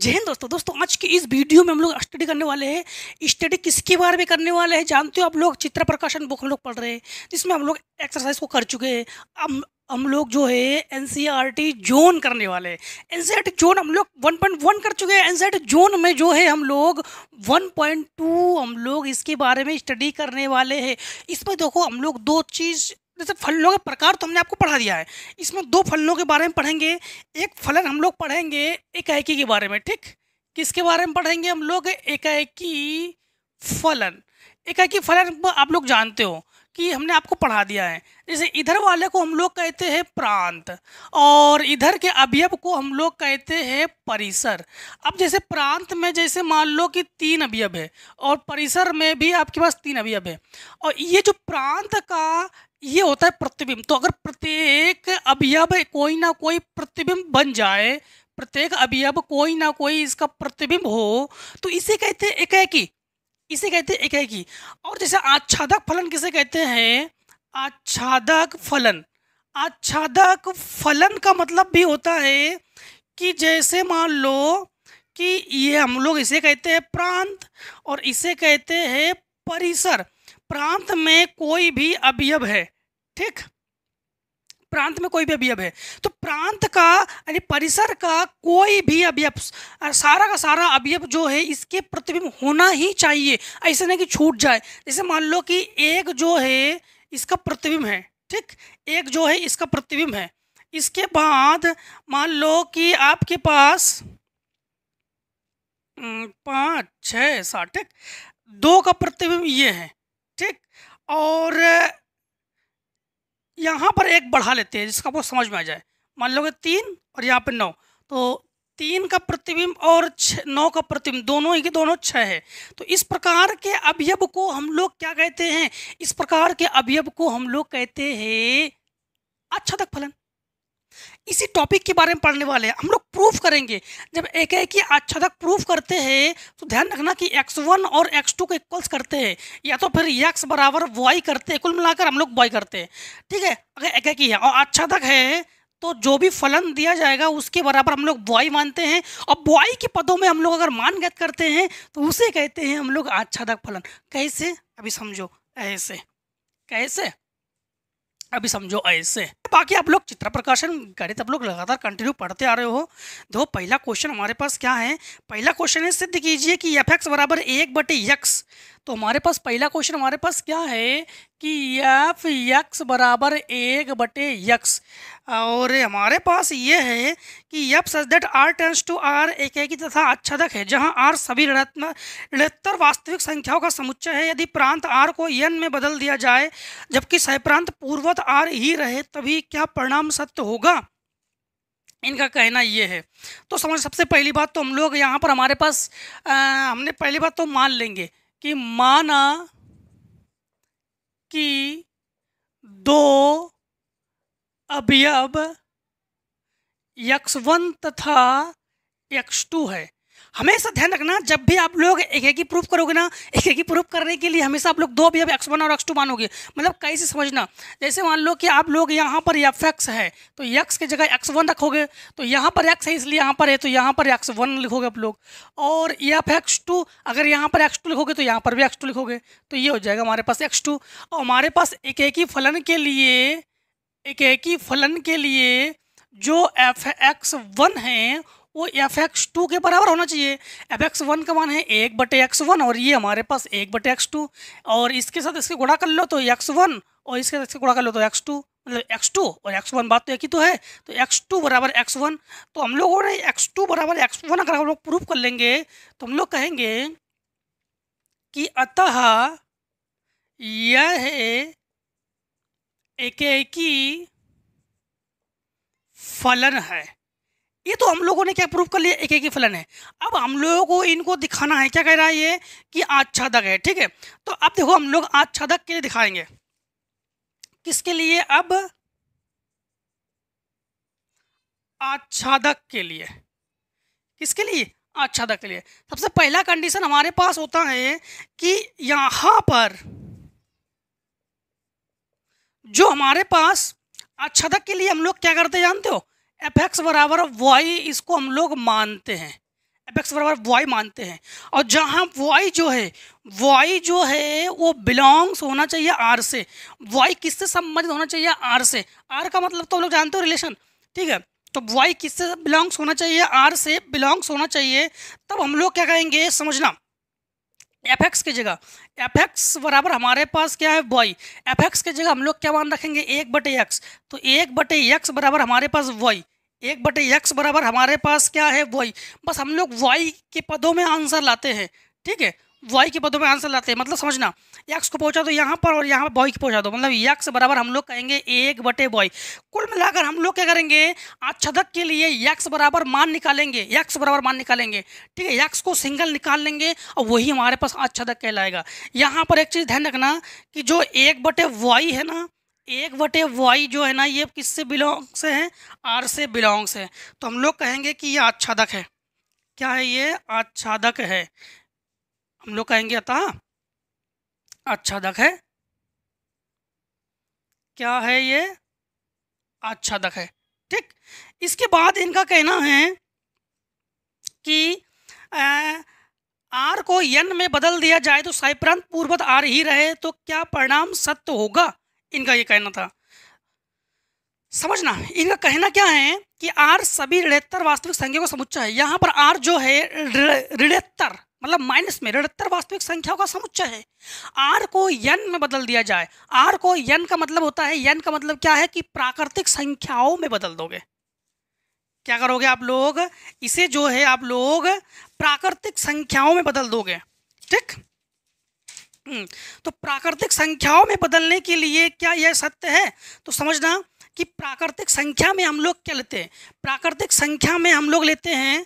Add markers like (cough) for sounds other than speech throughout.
जय हिंद दोस्तों दोस्तों आज की इस वीडियो में हम लोग स्टडी करने वाले हैं स्टडी किसके बारे में करने वाले हैं जानते हो आप लोग चित्र प्रकाशन बुक हम लोग पढ़ रहे हैं जिसमें हम लोग एक्सरसाइज को कर चुके हैं हम हम लोग जो है एन जोन e करने वाले हैं एन जोन e हम लोग 1.1 कर चुके हैं एन जोन e में जो है हम लोग 1.2 हम लोग इसके बारे में स्टडी करने वाले हैं इसमें देखो हम लोग दो चीज़ जैसे फलों का प्रकार तो हमने आपको पढ़ा दिया है इसमें दो फलों के बारे में पढ़ेंगे एक फलन हम लोग पढ़ेंगे एकाएकी के बारे में ठीक किसके बारे में पढ़ेंगे हम लोग एकाएकी फलन एकाएकी फलन आप लोग जानते हो कि हमने आपको पढ़ा दिया है जैसे इधर वाले को हम लोग कहते हैं प्रांत और इधर के अवयव को हम लोग कहते हैं परिसर अब जैसे प्रांत में जैसे मान लो कि तीन अवयव है और परिसर में भी आपके पास तीन अवयव है और ये जो प्रांत का ये होता है प्रतिबिंब तो अगर प्रत्येक अवयव कोई ना कोई प्रतिबिंब बन जाए प्रत्येक अवयव कोई ना कोई इसका प्रतिबिंब हो तो इसे कहते हैं एकैकी इसे कहते हैं एकैकी और जैसे आच्छादक फलन किसे कहते हैं आच्छादक फलन आच्छादक फलन का मतलब भी होता है कि जैसे मान लो कि ये हम लोग इसे कहते हैं प्रांत और इसे कहते हैं परिसर प्रांत में कोई भी अवयव है ठीक प्रांत में कोई भी अभियव है तो प्रांत का यानी परिसर का कोई भी अभियव सारा का सारा अभियव जो है इसके प्रतिबिंब होना ही चाहिए ऐसे नहीं कि छूट जाए जैसे मान लो कि एक जो है इसका प्रतिबिंब है ठीक एक जो है इसका प्रतिबिंब है इसके बाद मान लो कि आपके पास पाँच छः सात ठीक दो का प्रतिबिंब ये है ठीक और यहाँ पर एक बढ़ा लेते हैं जिसका वो समझ में आ जाए मान लो कि तीन और यहाँ पर नौ तो तीन का प्रतिबिंब और छ नौ का प्रतिबिंब दोनों ही के दोनों छः है तो इस प्रकार के अवयव को हम लोग क्या कहते हैं इस प्रकार के अवयव को हम लोग कहते हैं अच्छा तक फलन इसी टॉपिक के बारे में पढ़ने वाले हैं हम लोग प्रूफ करेंगे जब एक एक की आच्छादक प्रूफ करते हैं तो ध्यान रखना कि एक्स वन और एक्स टू को इक्वल्स करते हैं या तो फिर x बराबर वाई करते हैं कुल मिलाकर हम लोग वाई करते हैं ठीक है अगर एक एक ही है हाँ, और आच्छादक है तो जो भी फलन दिया जाएगा उसके बराबर हम लोग बॉय मानते हैं और बॉय के पदों में हम लोग अगर मान गत करते हैं तो उसे कहते हैं हम लोग आच्छादक फलन कैसे अभी समझो ऐसे कैसे अभी समझो ऐसे बाकी आप लोग चित्र प्रकाशन गणित आप लोग लगातार कंटिन्यू पढ़ते आ रहे हो दो पहला क्वेश्चन हमारे पास क्या है पहला क्वेश्चन है सिद्ध कीजिए कि एफ एक्स बराबर एक बटे यक्स तो हमारे पास पहला क्वेश्चन हमारे पास क्या है कि एफ यक्स बराबर एक बटे यक्स और हमारे पास ये है कि f such that R tends to R एक है कि तथा आच्छादक है जहां आर सभी ऋणत्तर वास्तविक संख्याओं का समुच्चय है यदि प्रांत आर को यन में बदल दिया जाए जबकि सह प्रांत पूर्वत आर ही रहे तभी क्या परिणाम सत्य होगा इनका कहना ये है तो समझ सबसे पहली बात तो हम लोग यहाँ पर हमारे पास आ, हमने पहली बात तो मान लेंगे कि माना कि दो अभियव यक्स वन तथा यक्स टू है हमेशा ध्यान रखना जब भी आप लोग एक एक ही प्रूफ करोगे ना एक एक ही प्रूफ करने के लिए हमेशा आप लोग दो भी एक्स वन और एक्स टू मानोगे मतलब कैसे समझना जैसे मान लो कि आप लोग यहाँ पर एफ एक्स है तो यक्स की जगह एक्स वन रखोगे तो यहाँ पर एक्स है इसलिए यहाँ पर है तो यहाँ पर एक्स वन लिखोगे आप लोग और एफ एक्स टू अगर यहाँ पर एक्स टू लिखोगे तो यहाँ पर भी एक्स टू लिखोगे तो ये हो जाएगा हमारे पास एक्स टू और हमारे पास एक एक ही फलन के लिए एक एक ही फलन के लिए जो एफ एक्स वन है वो एफ एक्स टू के बराबर होना चाहिए एफ एक्स वन का मान है एक बटे एक्स वन और ये हमारे पास एक बटे एक्स टू और इसके साथ इसके गुणा कर लो तो एक्स वन और इसके साथ इसके गुणा कर लो तो एक्स टू मतलब एक्स टू और एक्स वन बात तो एक ही तो है तो एक्स टू बराबर एक्स वन तो हम लोगों ने एक्स टू बराबर एक्स वन अगर हम लोग प्रूफ कर लेंगे तो हम लोग कहेंगे कि अतः यह एक फलन है ये तो हम लोगों ने क्या प्रूफ कर लिया एक एक ही फलन है अब हम लोगों को इनको दिखाना है क्या कह रहा है ये कि आच्छादक है ठीक है तो अब देखो हम लोग आच्छादक के लिए दिखाएंगे किसके लिए अब आच्छादक के लिए किसके लिए आच्छादक के लिए सबसे पहला कंडीशन हमारे पास होता है कि यहां पर जो हमारे पास आच्छादक के लिए हम लोग क्या करते जानते हो एफ एक्स बराबर वाई इसको हम लोग मानते हैं एफ एक्स बराबर वाई मानते हैं और जहाँ वाई जो है वाई जो है वो बिलोंग्स होना चाहिए आर से वाई किससे संबंधित होना चाहिए आर से आर का मतलब तो हम लोग जानते हो रिलेशन ठीक है तो वाई किससे बिलोंग्स होना चाहिए आर से बिलोंग्स होना चाहिए तब हम लोग क्या कहेंगे समझना एफ एक्स की जगह एफ एक्स बराबर हमारे पास क्या है वाई एफ एक्स की जगह हम लोग क्या मान रखेंगे एक बटे एक्स तो एक बटे एक्स बराबर हमारे पास वाई एक बटे यक्स बराबर हमारे पास क्या है वाई बस हम लोग वाई के पदों में आंसर लाते हैं ठीक है वाई के पदों में आंसर लाते हैं मतलब समझना यक्स को पहुंचा दो यहाँ पर और यहाँ पर बॉय को पहुंचा दो मतलब यक्स बराबर हम लोग कहेंगे एक बटे बॉय कुल मिलाकर हम लोग क्या करेंगे आच्छक के लिए यक्स बराबर मान निकालेंगे यक्स बराबर मान निकालेंगे ठीक है यक्स को सिंगल निकाल लेंगे और वही हमारे पास आच्छादक कहलाएगा यहाँ पर एक चीज़ ध्यान रखना कि जो एक बटे वाई है ना एक बटे वाई जो है ना ये किससे बिलोंग से है आर से बिलोंग से तो हम लोग कहेंगे कि ये आच्छादक है क्या है ये आच्छादक है हम लोग कहेंगे अतः आच्छादक है क्या है ये आच्छादक है ठीक इसके बाद इनका कहना है कि आ, आर को यन में बदल दिया जाए तो साइप्रांत पूर्वत आर ही रहे तो क्या परिणाम सत्य होगा इनका ये कहना था समझना इनका कहना क्या है कि आर सभी ऋणत्तर वास्तविक संख्या को समुच्चय है यहाँ पर आर जो है ऋणत्तर मतलब माइनस में ऋणत्तर वास्तविक संख्याओं का समुच्चय है आर को यन में बदल दिया जाए आर को यन का मतलब होता है यन का मतलब क्या है कि प्राकृतिक संख्याओं में बदल दोगे क्या करोगे आप लोग इसे जो है आप लोग प्राकृतिक संख्याओं में बदल दोगे ठीक हम्म, तो प्राकृतिक संख्याओं में बदलने के लिए क्या यह सत्य है तो समझना कि प्राकृतिक संख्या में हम लोग क्या लेते हैं प्राकृतिक संख्या में हम लोग लेते हैं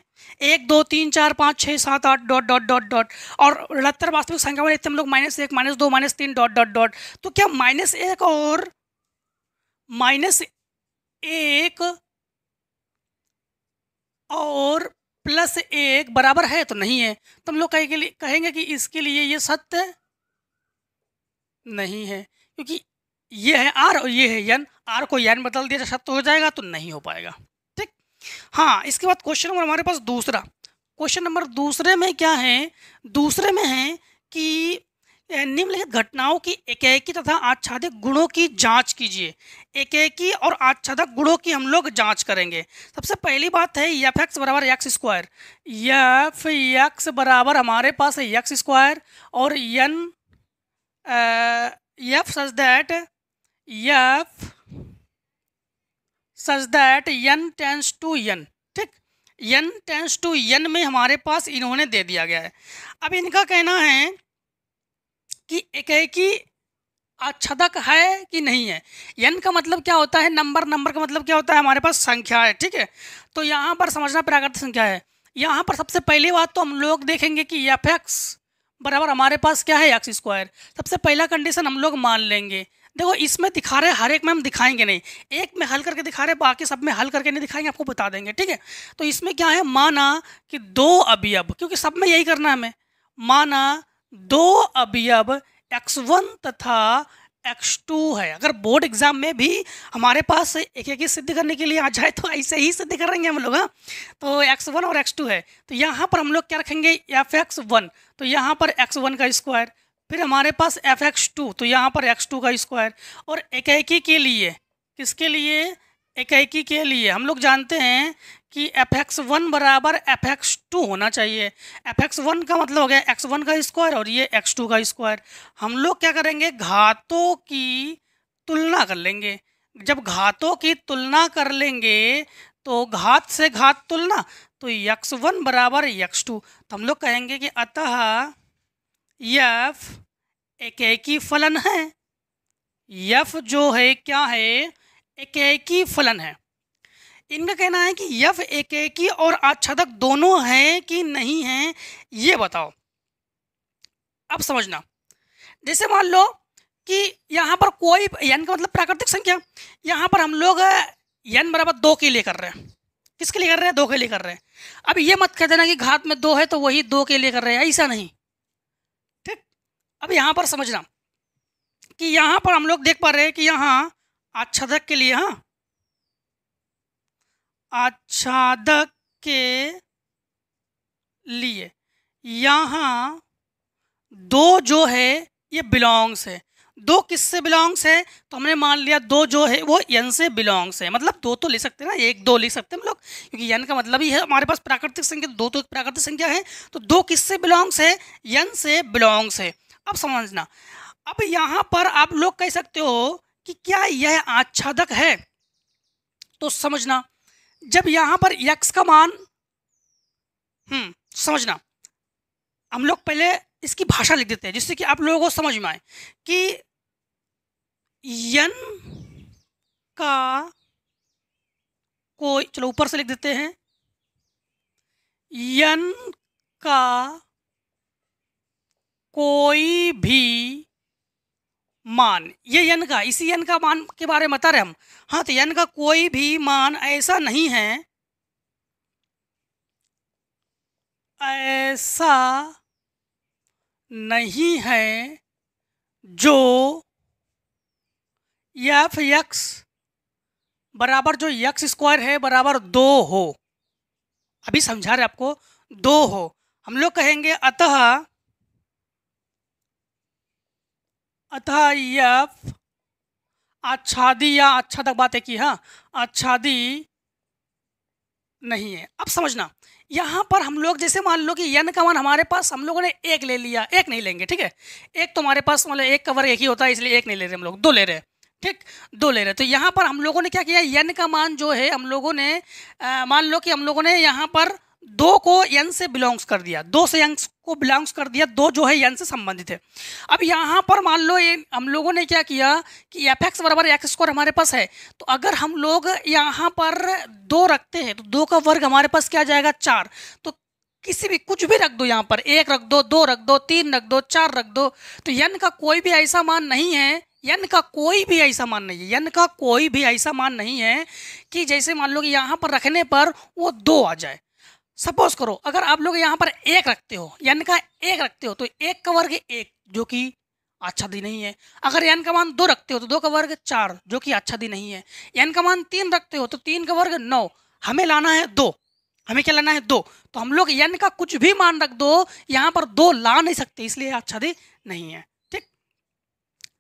एक दो तीन चार पाँच छः सात आठ डॉट डॉट डॉट डॉट और अड़हत्तर वास्तविक संख्या में लेते हैं हम लोग माइनस एक माइनस दो माइनस तीन डॉट डॉट डॉट तो क्या माइनस एक और माइनस एक और प्लस एक बराबर है तो नहीं है तो हम लोग कहेंगे कहेंगे कि इसके लिए ये सत्य नहीं है क्योंकि ये है आर और ये है यन आर को यन बदल दिया सत्य हो जाएगा तो नहीं हो पाएगा ठीक हाँ इसके बाद क्वेश्चन नंबर हमारे पास दूसरा क्वेश्चन नंबर दूसरे में क्या है दूसरे में है कि निम्नलिखित घटनाओं की एकैकी तथा आच्छादक गुणों की जांच कीजिए एकैकी और आच्छादक गुणों की हम लोग जांच करेंगे सबसे पहली बात है यफ एक्स बराबर यक्स स्क्वायर यफ यक्स बराबर हमारे पास है यक्स स्क्वायर और n uh, f such that f such that n tends to n ठीक n टेंस टू n में हमारे पास इन्होंने दे दिया गया है अब इनका कहना है कि एक है कि अच्छदक है कि नहीं है यन का मतलब क्या होता है नंबर नंबर का मतलब क्या होता है हमारे पास संख्या है ठीक है तो यहाँ पर समझना प्राकृतिक संख्या है यहाँ पर सबसे पहली बात तो हम लोग देखेंगे कि एफ एक्स बराबर हमारे पास क्या है एक्स स्क्वायर सबसे पहला कंडीशन हम लोग मान लेंगे देखो इसमें दिखा रहे हर एक में हम दिखाएंगे नहीं एक में हल करके दिखा रहे बाकी सब में हल करके नहीं दिखाएंगे आपको बता देंगे ठीक है तो इसमें क्या है माना कि दो अभियब क्योंकि सब में यही करना है हमें माना दो अभियब एक्स वन तथा एक्स टू है अगर बोर्ड एग्जाम में भी हमारे पास एक एक ही सिद्ध करने के लिए आ जाए तो ऐसे ही सिद्ध करेंगे हम लोग हाँ तो एक्स वन और एक्स टू है तो यहाँ पर हम लोग क्या रखेंगे एफ एक्स वन तो यहाँ पर एक्स वन का स्क्वायर फिर हमारे पास एफ एक्स टू तो यहाँ पर एक्स टू का स्क्वायर और एक एक ही के लिए किसके लिए एकाएकी के लिए हम लोग जानते हैं कि एफ एक्स वन बराबर एफ एक्स टू होना चाहिए एफ एक्स वन का मतलब हो गया एक्स वन का स्क्वायर और ये एक्स टू का स्क्वायर हम लोग क्या करेंगे घातों की तुलना कर लेंगे जब घातों की तुलना कर लेंगे तो घात से घात तुलना तो यक्स वन बराबर यक्स टू तो हम लोग कहेंगे कि अतः यफ एक ही फलन है यफ जो है क्या है एकेकी फलन है इनका कहना है कि यफ एकेकी और आच्छादक दोनों हैं कि नहीं हैं ये बताओ अब समझना जैसे मान लो कि यहाँ पर कोई यन का मतलब प्राकृतिक संख्या यहाँ पर हम लोग यन बराबर दो के लिए कर रहे हैं किसके लिए कर रहे हैं दो के लिए कर रहे हैं अब ये मत कह देना कि घात में दो है तो वही दो के लिए कर रहे हैं ऐसा नहीं ठीक अब यहाँ पर समझना कि यहाँ पर हम लोग देख पा रहे हैं कि यहाँ आच्छादक के लिए हाँ आच्छादक के लिए यहाँ दो जो है ये बिलोंग्स है दो किससे बिलोंग्स है तो हमने मान लिया दो जो है वो यन से बिलोंग्स है मतलब दो तो लिख सकते हैं ना एक दो लिख सकते हैं हम लोग क्योंकि यन का मतलब ही है हमारे पास प्राकृतिक संख्या दो तो प्राकृतिक संख्या है तो दो किससे बिलोंग्स है यन से बिलोंग्स है अब समझना अब यहाँ पर आप लोग कह सकते हो कि क्या यह आच्छादक है तो समझना जब यहां पर यक्स का मान हम्म, समझना हम लोग पहले इसकी भाषा लिख देते हैं जिससे कि आप लोगों को समझ में आए कि यन का कोई चलो ऊपर से लिख देते हैं यन का कोई भी मान ये यन का इसी यन का मान के बारे में बता रहे हम हाँ तो यन का कोई भी मान ऐसा नहीं है ऐसा नहीं है जो एफ यक्स बराबर जो यक्स स्क्वायर है बराबर दो हो अभी समझा रहे आपको दो हो हम लोग कहेंगे अतः अतः यफ आच्छादी या आच्छादक बातें की हाँ आच्छादी नहीं है अब समझना यहाँ पर हम लोग जैसे मान लो कि यन का मान हमारे पास हम लोगों ने एक ले लिया एक नहीं लेंगे ठीक है एक तो हमारे पास मतलब एक कवर एक ही होता है इसलिए एक नहीं ले रहे हम लोग दो ले रहे ठीक दो ले रहे तो यहाँ पर हम लोगों ने क्या किया यन का मान जो है हम लोगों ने आ, मान लो कि हम लोगों ने यहाँ पर दो को यंग से बिलोंग्स कर दिया दो से यंग को बिलोंग्स कर दिया दो जो है यन से संबंधित है अब यहाँ पर मान लो ये हम लोगों ने क्या किया कि एफ एक्स बराबर एक्स स्क्वायर हमारे पास है तो अगर हम लोग यहाँ पर दो रखते हैं तो दो का वर्ग हमारे पास क्या जाएगा चार तो किसी भी कुछ भी रख दो यहाँ पर एक रख दो दो रख दो तीन रख दो चार रख दो तो यन का कोई भी ऐसा मान नहीं है यन का कोई भी ऐसा मान नहीं है यन का कोई भी ऐसा मान नहीं है कि जैसे मान लो कि यहाँ पर रखने पर वो दो आ जाए सपोज करो अगर आप लोग यहाँ पर एक रखते हो यान का एक रखते हो तो एक का वर्ग एक जो कि अच्छा दी नहीं है अगर यान का मान दो रखते हो तो दो का वर्ग चार जो कि अच्छा दी नहीं है यान का मान तीन रखते हो तो तीन का वर्ग नौ हमें लाना है दो हमें क्या लाना है दो तो हम लोग यन का कुछ भी मान रख दो यहाँ पर दो ला नहीं सकते इसलिए अच्छा दी नहीं है ठीक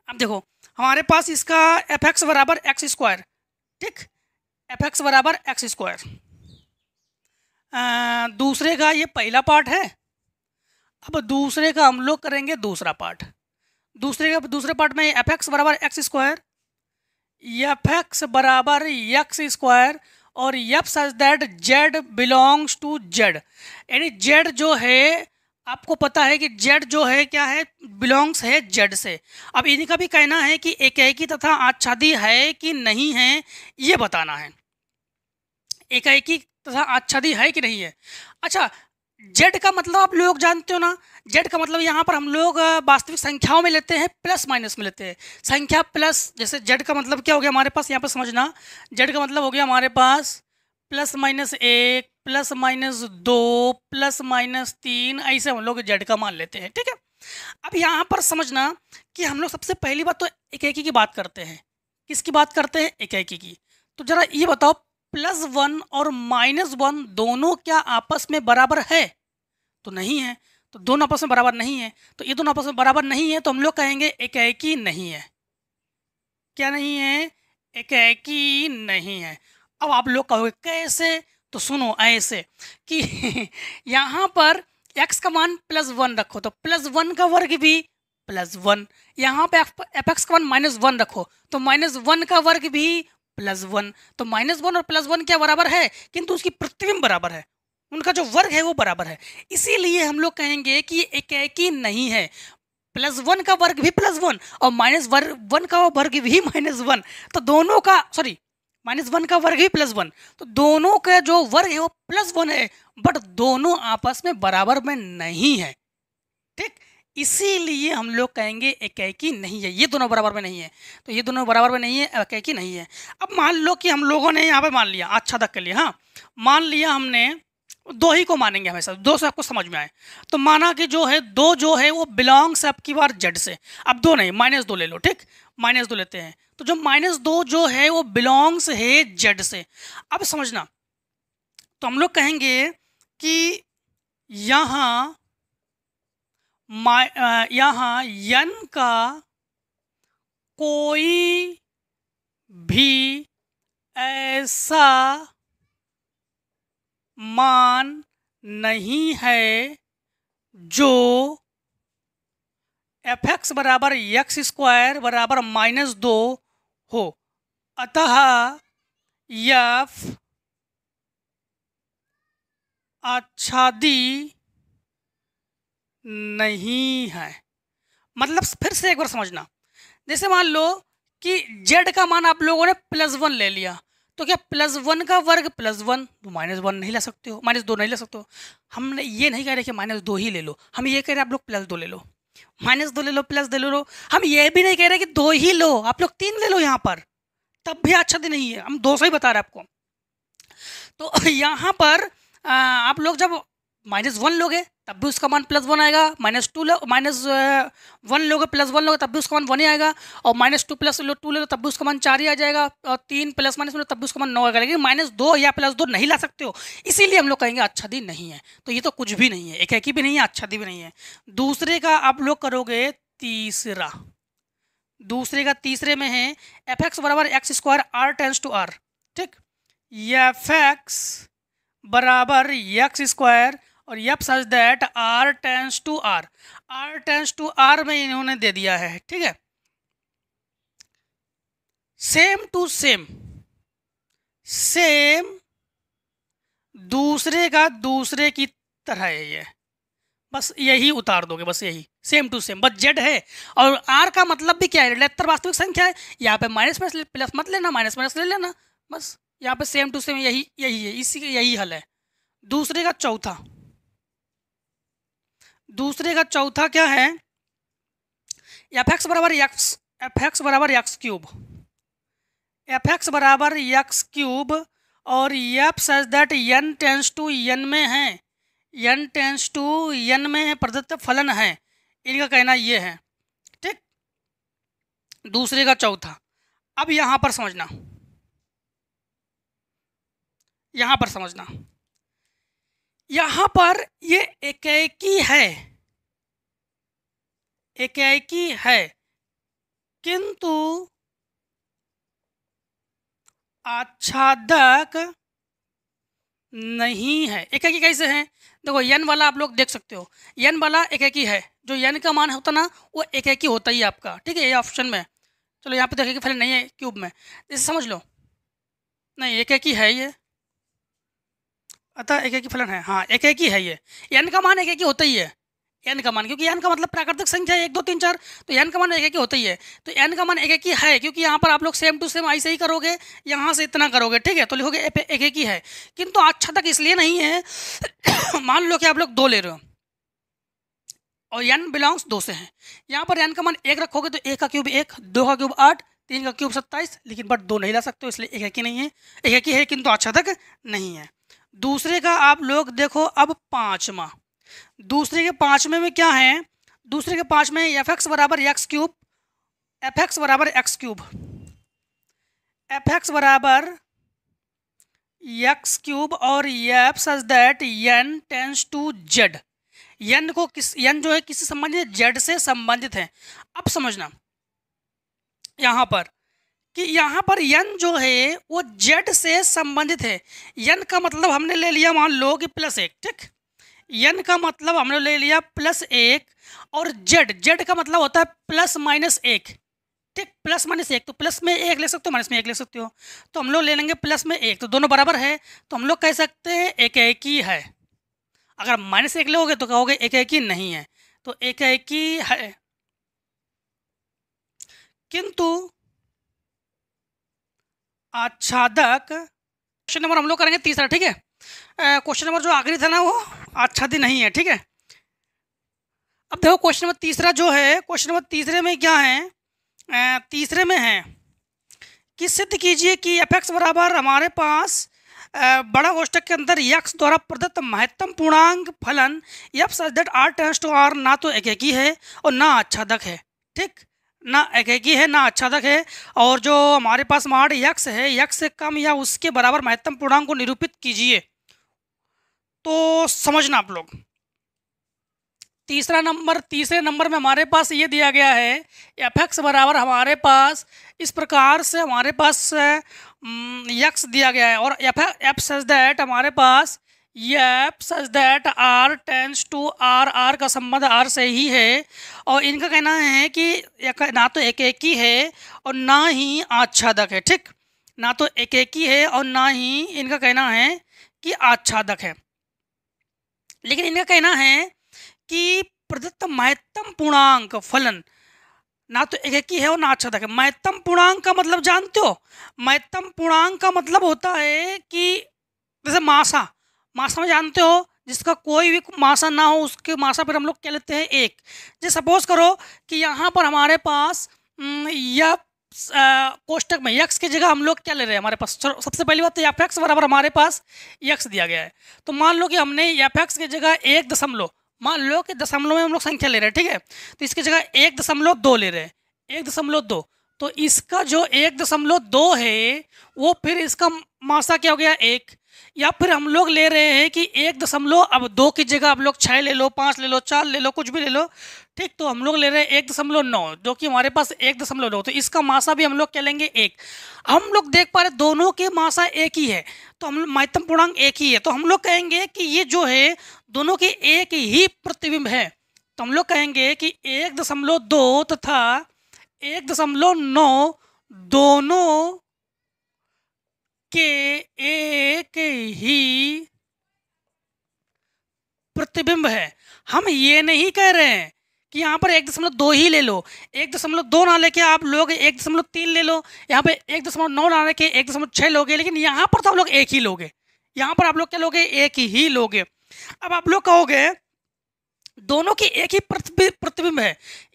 अब देखो हमारे पास इसका एफ एक्स बराबर एक्स स्क्वायर ठीक एफ एक्स बराबर एक्स स्क्वायर दूसरे का ये पहला पार्ट है अब दूसरे का हम लोग करेंगे दूसरा पार्ट दूसरे का दूसरे पार्ट में एफ एक्स बराबर एक्स स्क्वायर एफ एक्स बराबर एक्स स्क्वायर और f such that Z belongs to Z यानी जेड जो है आपको पता है कि जेड जो है क्या है बिलोंग्स है जेड से अब इनका भी कहना है कि ही तथा आच्छादी है कि नहीं है ये बताना है ही तथा तो आच्छादी तो है कि नहीं है अच्छा जेड का मतलब आप लोग जानते हो ना जेड का मतलब यहाँ पर हम लोग वास्तविक संख्याओं में लेते हैं प्लस माइनस में लेते हैं संख्या प्लस जैसे जेड का मतलब क्या हो गया हमारे पास यहाँ पर समझना जेड का मतलब हो गया हमारे पास प्लस माइनस एक प्लस माइनस दो प्लस माइनस तीन ऐसे हम लोग जेड का मान लेते हैं ठीक है अब यहाँ पर समझना कि हम लोग सबसे पहली बात तो एक एक की बात करते हैं किसकी बात करते हैं एक एक की तो जरा ये बताओ प्लस वन और माइनस वन दोनों क्या आपस में बराबर है तो नहीं है तो दोनों आपस में बराबर नहीं है तो ये दोनों आपस में बराबर नहीं है तो हम लोग कहेंगे एक एक ही नहीं है क्या नहीं है एक एक ही नहीं है अब आप लोग कहोगे कैसे तो सुनो ऐसे कि (laughs) यहाँ पर एक्स का मान प्लस वन रखो तो प्लस वन का वर्ग भी प्लस वन यहाँ पर एफ एक्स का मान माइनस वन रखो तो माइनस वन का वर्ग भी प्लस वन तो माइनस वन और प्लस वन क्या बराबर है किंतु उसकी प्रतिबिंब बराबर है उनका जो वर्ग है वो बराबर है इसीलिए हम लोग कहेंगे कि एक एक ही नहीं है प्लस वन का वर्ग भी प्लस वन और माइनस वन का वर्ग भी माइनस वन तो दोनों का सॉरी माइनस वन का वर्ग भी प्लस वन तो दोनों का जो वर्ग है वो प्लस वन है बट दोनों आपस में बराबर में नहीं है ठीक इसीलिए हम लोग कहेंगे एकैकी नहीं है ये दोनों बराबर में नहीं है तो ये दोनों बराबर में नहीं है एकैकी नहीं है अब मान लो कि हम लोगों ने यहाँ पे मान लिया अच्छा तक के लिए हाँ मान लिया हमने दो ही को मानेंगे हमेशा दो से आपको समझ में आए तो माना कि जो है दो जो है वो बिलोंग्स आपकी बार जेड से अब दो नहीं माइनस दो ले लो ठीक माइनस दो लेते हैं तो जो माइनस दो जो है वो बिलोंग्स है जेड से अब समझना तो हम लोग कहेंगे कि यहाँ यहाँ यन का कोई भी ऐसा मान नहीं है जो एफ एक्स बराबर यक्स स्क्वायर बराबर माइनस दो हो अतः यफ आच्छादी नहीं है मतलब फिर से एक बार समझना जैसे मान लो कि जेड का मान आप लोगों ने प्लस वन ले लिया तो क्या प्लस वन का वर्ग प्लस वन तो माइनस वन नहीं ले सकते हो माइनस दो नहीं ले सकते हो हमने ये नहीं कह रहे कि माइनस दो ही ले लो हम ये कह रहे हैं आप लोग प्लस दो ले लो माइनस दो ले लो प्लस दो ले लो हम ये भी नहीं कह रहे कि दो ही लो आप लोग तीन ले लो यहाँ पर तब भी अच्छा दिन नहीं है हम दो सौ ही बता रहे आपको तो (laughs) यहाँ पर आप लोग जब माइनस वन लोगे तब भी उसका मान प्लस वन आएगा माइनस टू लो माइनस वन लोगे प्लस वन लोगे तब भी उसका मान वन ही आएगा और माइनस टू प्लस लो टू ले तब भी उसका मान चार ही आ जाएगा और तीन प्लस माइनस लो तब भी उसका मान नौ आएगा लेकिन माइनस दो या प्लस दो नहीं ला सकते हो इसीलिए हम लोग कहेंगे अच्छा दी नहीं है तो ये तो कुछ भी नहीं है एक एक ही भी नहीं है अच्छा दी भी नहीं है दूसरे का आप लोग करोगे तीसरा दूसरे का तीसरे में है एफ एक्स बराबर x square R tends to R ठीक एफ एक्स बराबर एक्स स्क्वायर और f such that R tends to R R tends to R में इन्होंने दे दिया है ठीक है सेम टू सेम सेम दूसरे का दूसरे की तरह है ये बस यही उतार दोगे बस यही सेम टू सेम बस जेड है और आर का मतलब भी क्या है लहत्तर वास्तविक संख्या है यहाँ पे माइनस माइनस प्लस मत लेना माइनस माइनस ले लेना बस यहाँ पे सेम टू सेम यही यही है इसी का यही हल है दूसरे का चौथा दूसरे का चौथा क्या है एफ एक्स बराबर एक्स एफ एक्स बराबर एक्स क्यूब एफ एक्स बराबर एक्स क्यूब और f such that n tends to n में है यन टेंस टू यन में है प्रदत्त फलन है इनका कहना ये है ठीक दूसरे का चौथा अब यहाँ पर समझना यहाँ पर समझना यहाँ पर ये एक है एक है किंतु आच्छादक नहीं है एकाएकी कैसे है देखो यन वाला आप लोग देख सकते हो यन वाला एक है जो यन का मान होता ना वो एक होता ही आपका ठीक है ये ऑप्शन में चलो यहाँ पे देखेंगे पहले नहीं है क्यूब में जैसे समझ लो नहीं ही है ये अतः एक एक फलन है हाँ एक एक ही है ये एन का मान एक एक ही होता ही है एन का मान क्योंकि एन का मतलब प्राकृतिक संख्या है एक दो तीन चार तो एन का मान एक एक ही होता ही है तो एन का मान एक एक ही है क्योंकि यहाँ पर आप लोग सेम टू सेम आई से ही करोगे यहाँ से इतना करोगे ठीक है तो लिखोगे एक एक ही है किंतु अच्छा तक इसलिए नहीं है (coughs) मान लो कि आप लोग दो ले रहे हो और एन बिलोंग्स दो से हैं यहाँ पर एन का मान एक रखोगे तो एक का क्यूब एक दो का क्यूब आठ तीन का क्यूब सत्ताईस लेकिन बट दो नहीं ला सकते हो इसलिए एक एक ही नहीं है एक एक ही है किंतु अच्छा तक नहीं है दूसरे का आप लोग देखो अब पांचवा दूसरे के पांचवे में क्या है दूसरे के पाँचवें एफ एक्स बराबर एक्स क्यूब एफ एक्स बराबर एक्स क्यूब एफ एक्स बराबर एक्स क्यूब और f such that n tends to Z n को किस एन जो है किससे संबंधित जेड से संबंधित है अब समझना यहां पर कि यहाँ पर यन जो है वो जेड से संबंधित है यन का मतलब हमने ले लिया मान लो कि प्लस एक ठीक यन का मतलब हमने ले लिया प्लस एक और जेड जेड का मतलब होता है प्लस माइनस एक ठीक प्लस माइनस एक तो प्लस में एक ले सकते हो माइनस में एक ले सकते हो तो हम लोग ले लेंगे प्लस में एक तो दोनों बराबर है तो हम लोग कह सकते हैं एक एक ही है अगर माइनस एक लोगे तो कहोगे एक एक ही नहीं है तो एक एक ही है किंतु आच्छादक क्वेश्चन नंबर हम लोग करेंगे तीसरा ठीक है क्वेश्चन नंबर जो आखिरी था ना वो आच्छादी नहीं है ठीक है अब देखो क्वेश्चन नंबर तीसरा जो है क्वेश्चन नंबर तीसरे में क्या है तीसरे में है कि सिद्ध कीजिए कि एफ एक्स बराबर हमारे पास बड़ा कोष्टक के अंदर यक्स द्वारा प्रदत्त महत्तम पूर्णांक फलन f such that R tends to R ना तो एक ही है और ना आच्छादक है ठीक ना एकेगी है ना अच्छादक है और जो हमारे पास मार्ड यक्ष है यक्ष से कम या उसके बराबर महत्तम पूर्णांक को निरूपित कीजिए तो समझना आप लोग तीसरा नंबर तीसरे नंबर में हमारे पास ये दिया गया है एफ एक्स बराबर हमारे पास इस प्रकार से हमारे पास यक्स दिया गया है और एफ एफ सज दैट हमारे पास ये such that R tends to R R का संबंध आर से ही है और इनका कहना है कि ना तो एक एक ही है और ना ही आच्छादक है ठीक ना तो एक एक ही है और ना ही इनका कहना है कि आच्छादक है लेकिन इनका कहना है कि प्रदत्त महत्तम पूर्णांक फलन ना तो एक एक ही है और ना आच्छादक है महत्तम पूर्णांक का मतलब जानते हो महत्तम पूर्णांक का मतलब होता है कि जैसे मासा मासा में जानते हो जिसका कोई भी मासा ना हो उसके मासा पर हम लोग क्या लेते हैं एक जैसे सपोज करो कि यहाँ पर हमारे पास यह कोष्टक में यक्स की जगह हम लोग क्या ले रहे हैं हमारे पास सबसे पहली बात तो एफ एक्स बराबर हमारे पास यक्स दिया गया है तो मान लो कि हमने एफ एक्स की जगह एक दशमलव मान लो कि दशमलव में हम लोग संख्या ले रहे हैं ठीक है तो इसकी जगह एक दशमलव दो ले रहे हैं एक दशमलव दो तो इसका जो एक दशमलव दो है वो फिर इसका मासा क्या हो गया एक या फिर हम लोग ले रहे हैं कि एक दशमलव अब दो की जगह आप लोग छः ले लो पाँच ले लो चार ले लो कुछ भी ले लो ठीक तो हम लोग ले रहे हैं एक दशमलव नौ जो कि हमारे पास एक दशमलव नौ तो इसका मासा भी हम लोग कह लेंगे एक हम लोग देख पा रहे दोनों के मासा एक ही है तो हम माध्यम पूर्णांक एक ही है तो हम लोग कहेंगे कि ये जो है दोनों के एक ही प्रतिबिंब है तो हम लोग कहेंगे कि एक दशमलव दो तथा एक दशमलव नौ दोनों के एक ही प्रतिबिंब है हम ये नहीं कह रहे हैं कि यहाँ पर एक दशमलव दो ही ले लो एक दशमलव दो ना लेके आप लोग एक दशमलव तीन ले लो यहाँ पे एक दशमलव नौ ना लेके एक दशमलव छः लोगे लेकिन यहाँ पर तो आप लोग एक ही लोगे यहाँ पर आप लोग क्या लोगे एक ही लोगे अब आप लोग कहोगे दोनों की एक ही प्रतिबिंब है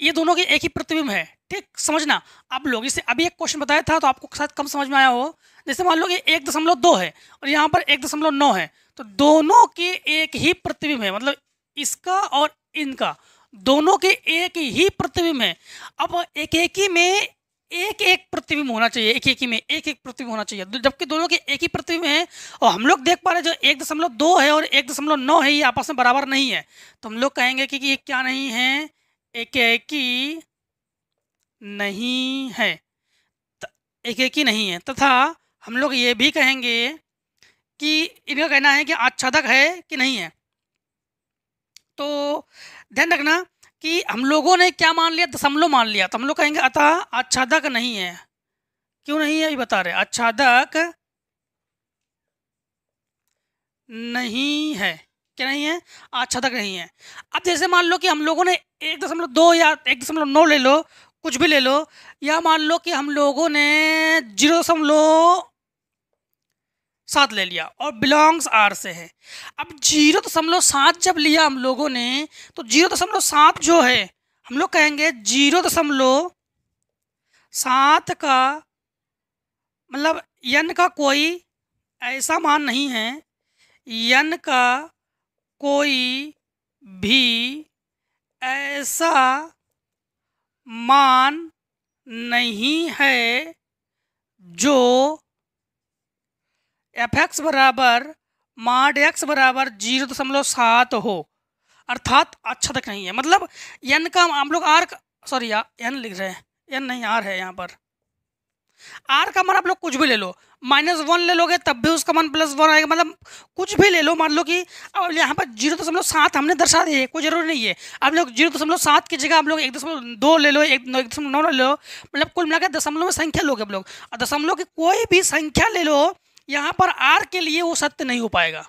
ये दोनों की एक ही प्रतिबिंब है ठीक समझना आप लोग इसे अभी एक क्वेश्चन बताया था तो आपको शायद कम समझ में आया हो जैसे मान लो कि एक दशमलव दो है और यहाँ पर एक दशमलव नौ है तो दोनों के एक ही प्रतिबिंब है मतलब इसका और इनका दोनों के एक ही प्रतिबिंब है अब एक एक ही में एक एक प्रतिबिंब होना चाहिए एक एक ही में एक एक प्रतिबिंब होना चाहिए जबकि दोनों के एक ही प्रतिबिंब है और हम लोग देख पा रहे जो एक दशमलव दो है और एक दशमलव नौ है ये आपस में बराबर नहीं है तो हम लोग कहेंगे कि ये क्या नहीं है एक एक ही नहीं है एक एक ही नहीं है तथा हम लोग ये भी कहेंगे कि इनका कहना है कि आच्छादक है कि नहीं है तो ध्यान रखना कि हम लोगों ने क्या मान लिया दशमलव मान लिया तो हम लोग कहेंगे अतः आच्छादक नहीं है क्यों नहीं है ये बता रहे आच्छादक नहीं है क्या नहीं है आच्छादक नहीं है अब जैसे मान लो कि हम लोगों ने एक दशमलव दो या एक दशमलव नौ ले लो कुछ भी ले लो या मान लो कि हम लोगों ने जीरो दशमलव सात ले लिया और बिलोंग्स आर से है अब जीरो दशमलव सात जब लिया हम लोगों ने तो जीरो दशमलव सात जो है हम लोग कहेंगे जीरो दशमलव सात का मतलब यन का कोई ऐसा मान नहीं है यन का कोई भी ऐसा मान नहीं है जो एफ एक्स बराबर माड एक्स बराबर जीरो दशमलव सात हो अर्थात अच्छा तक नहीं है मतलब एन का हम लोग आर सॉरी एन लिख रहे हैं एन नहीं आर है यहाँ पर आर का मान आप लोग कुछ भी ले लो माइनस वन ले लोगे तब भी उसका मान प्लस वन आएगा मतलब कुछ भी ले लो मान लो कि अब यहाँ पर जीरो दशमलव सात हमने दर्शा दिए कोई जरूरी नहीं है आप लोग जीरो दशमलव सात की जगह आप लोग एक दशमलव दो ले लो एक दशमलव नौ ले लो मतलब कुल मिलाकर दशमलव में संख्या लोगे आप लोग दशमलव की कोई भी संख्या ले लो यहाँ पर आर के लिए वो सत्य नहीं हो पाएगा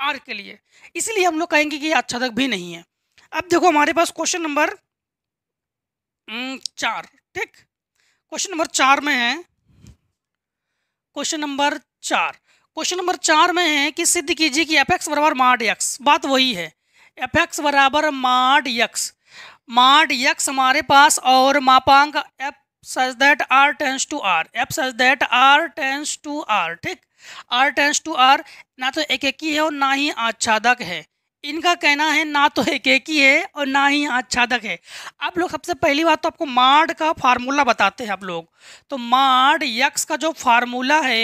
आर के लिए इसलिए हम लोग कहेंगे कि अच्छा तक भी नहीं है अब देखो हमारे पास क्वेश्चन हम्म, नंबर चार ठीक क्वेश्चन नंबर चार में है क्वेश्चन नंबर चार क्वेश्चन नंबर चार में है कि सिद्ध कीजिए कि एफ एक्स बराबर माड यक्स बात वही है एफ एक्स बराबर माड यक्स माड यक्स हमारे पास और मापांक f such that R tends to R f such that R tends to R ठीक आर टेंस टू आर ना तो एक एक ही है और ना ही आच्छादक है इनका कहना है ना तो एक एक ही है और ना ही आच्छादक है आप लोग सबसे पहली बात तो आपको माड का फार्मूला बताते हैं आप लोग तो माड यक्स का जो फार्मूला है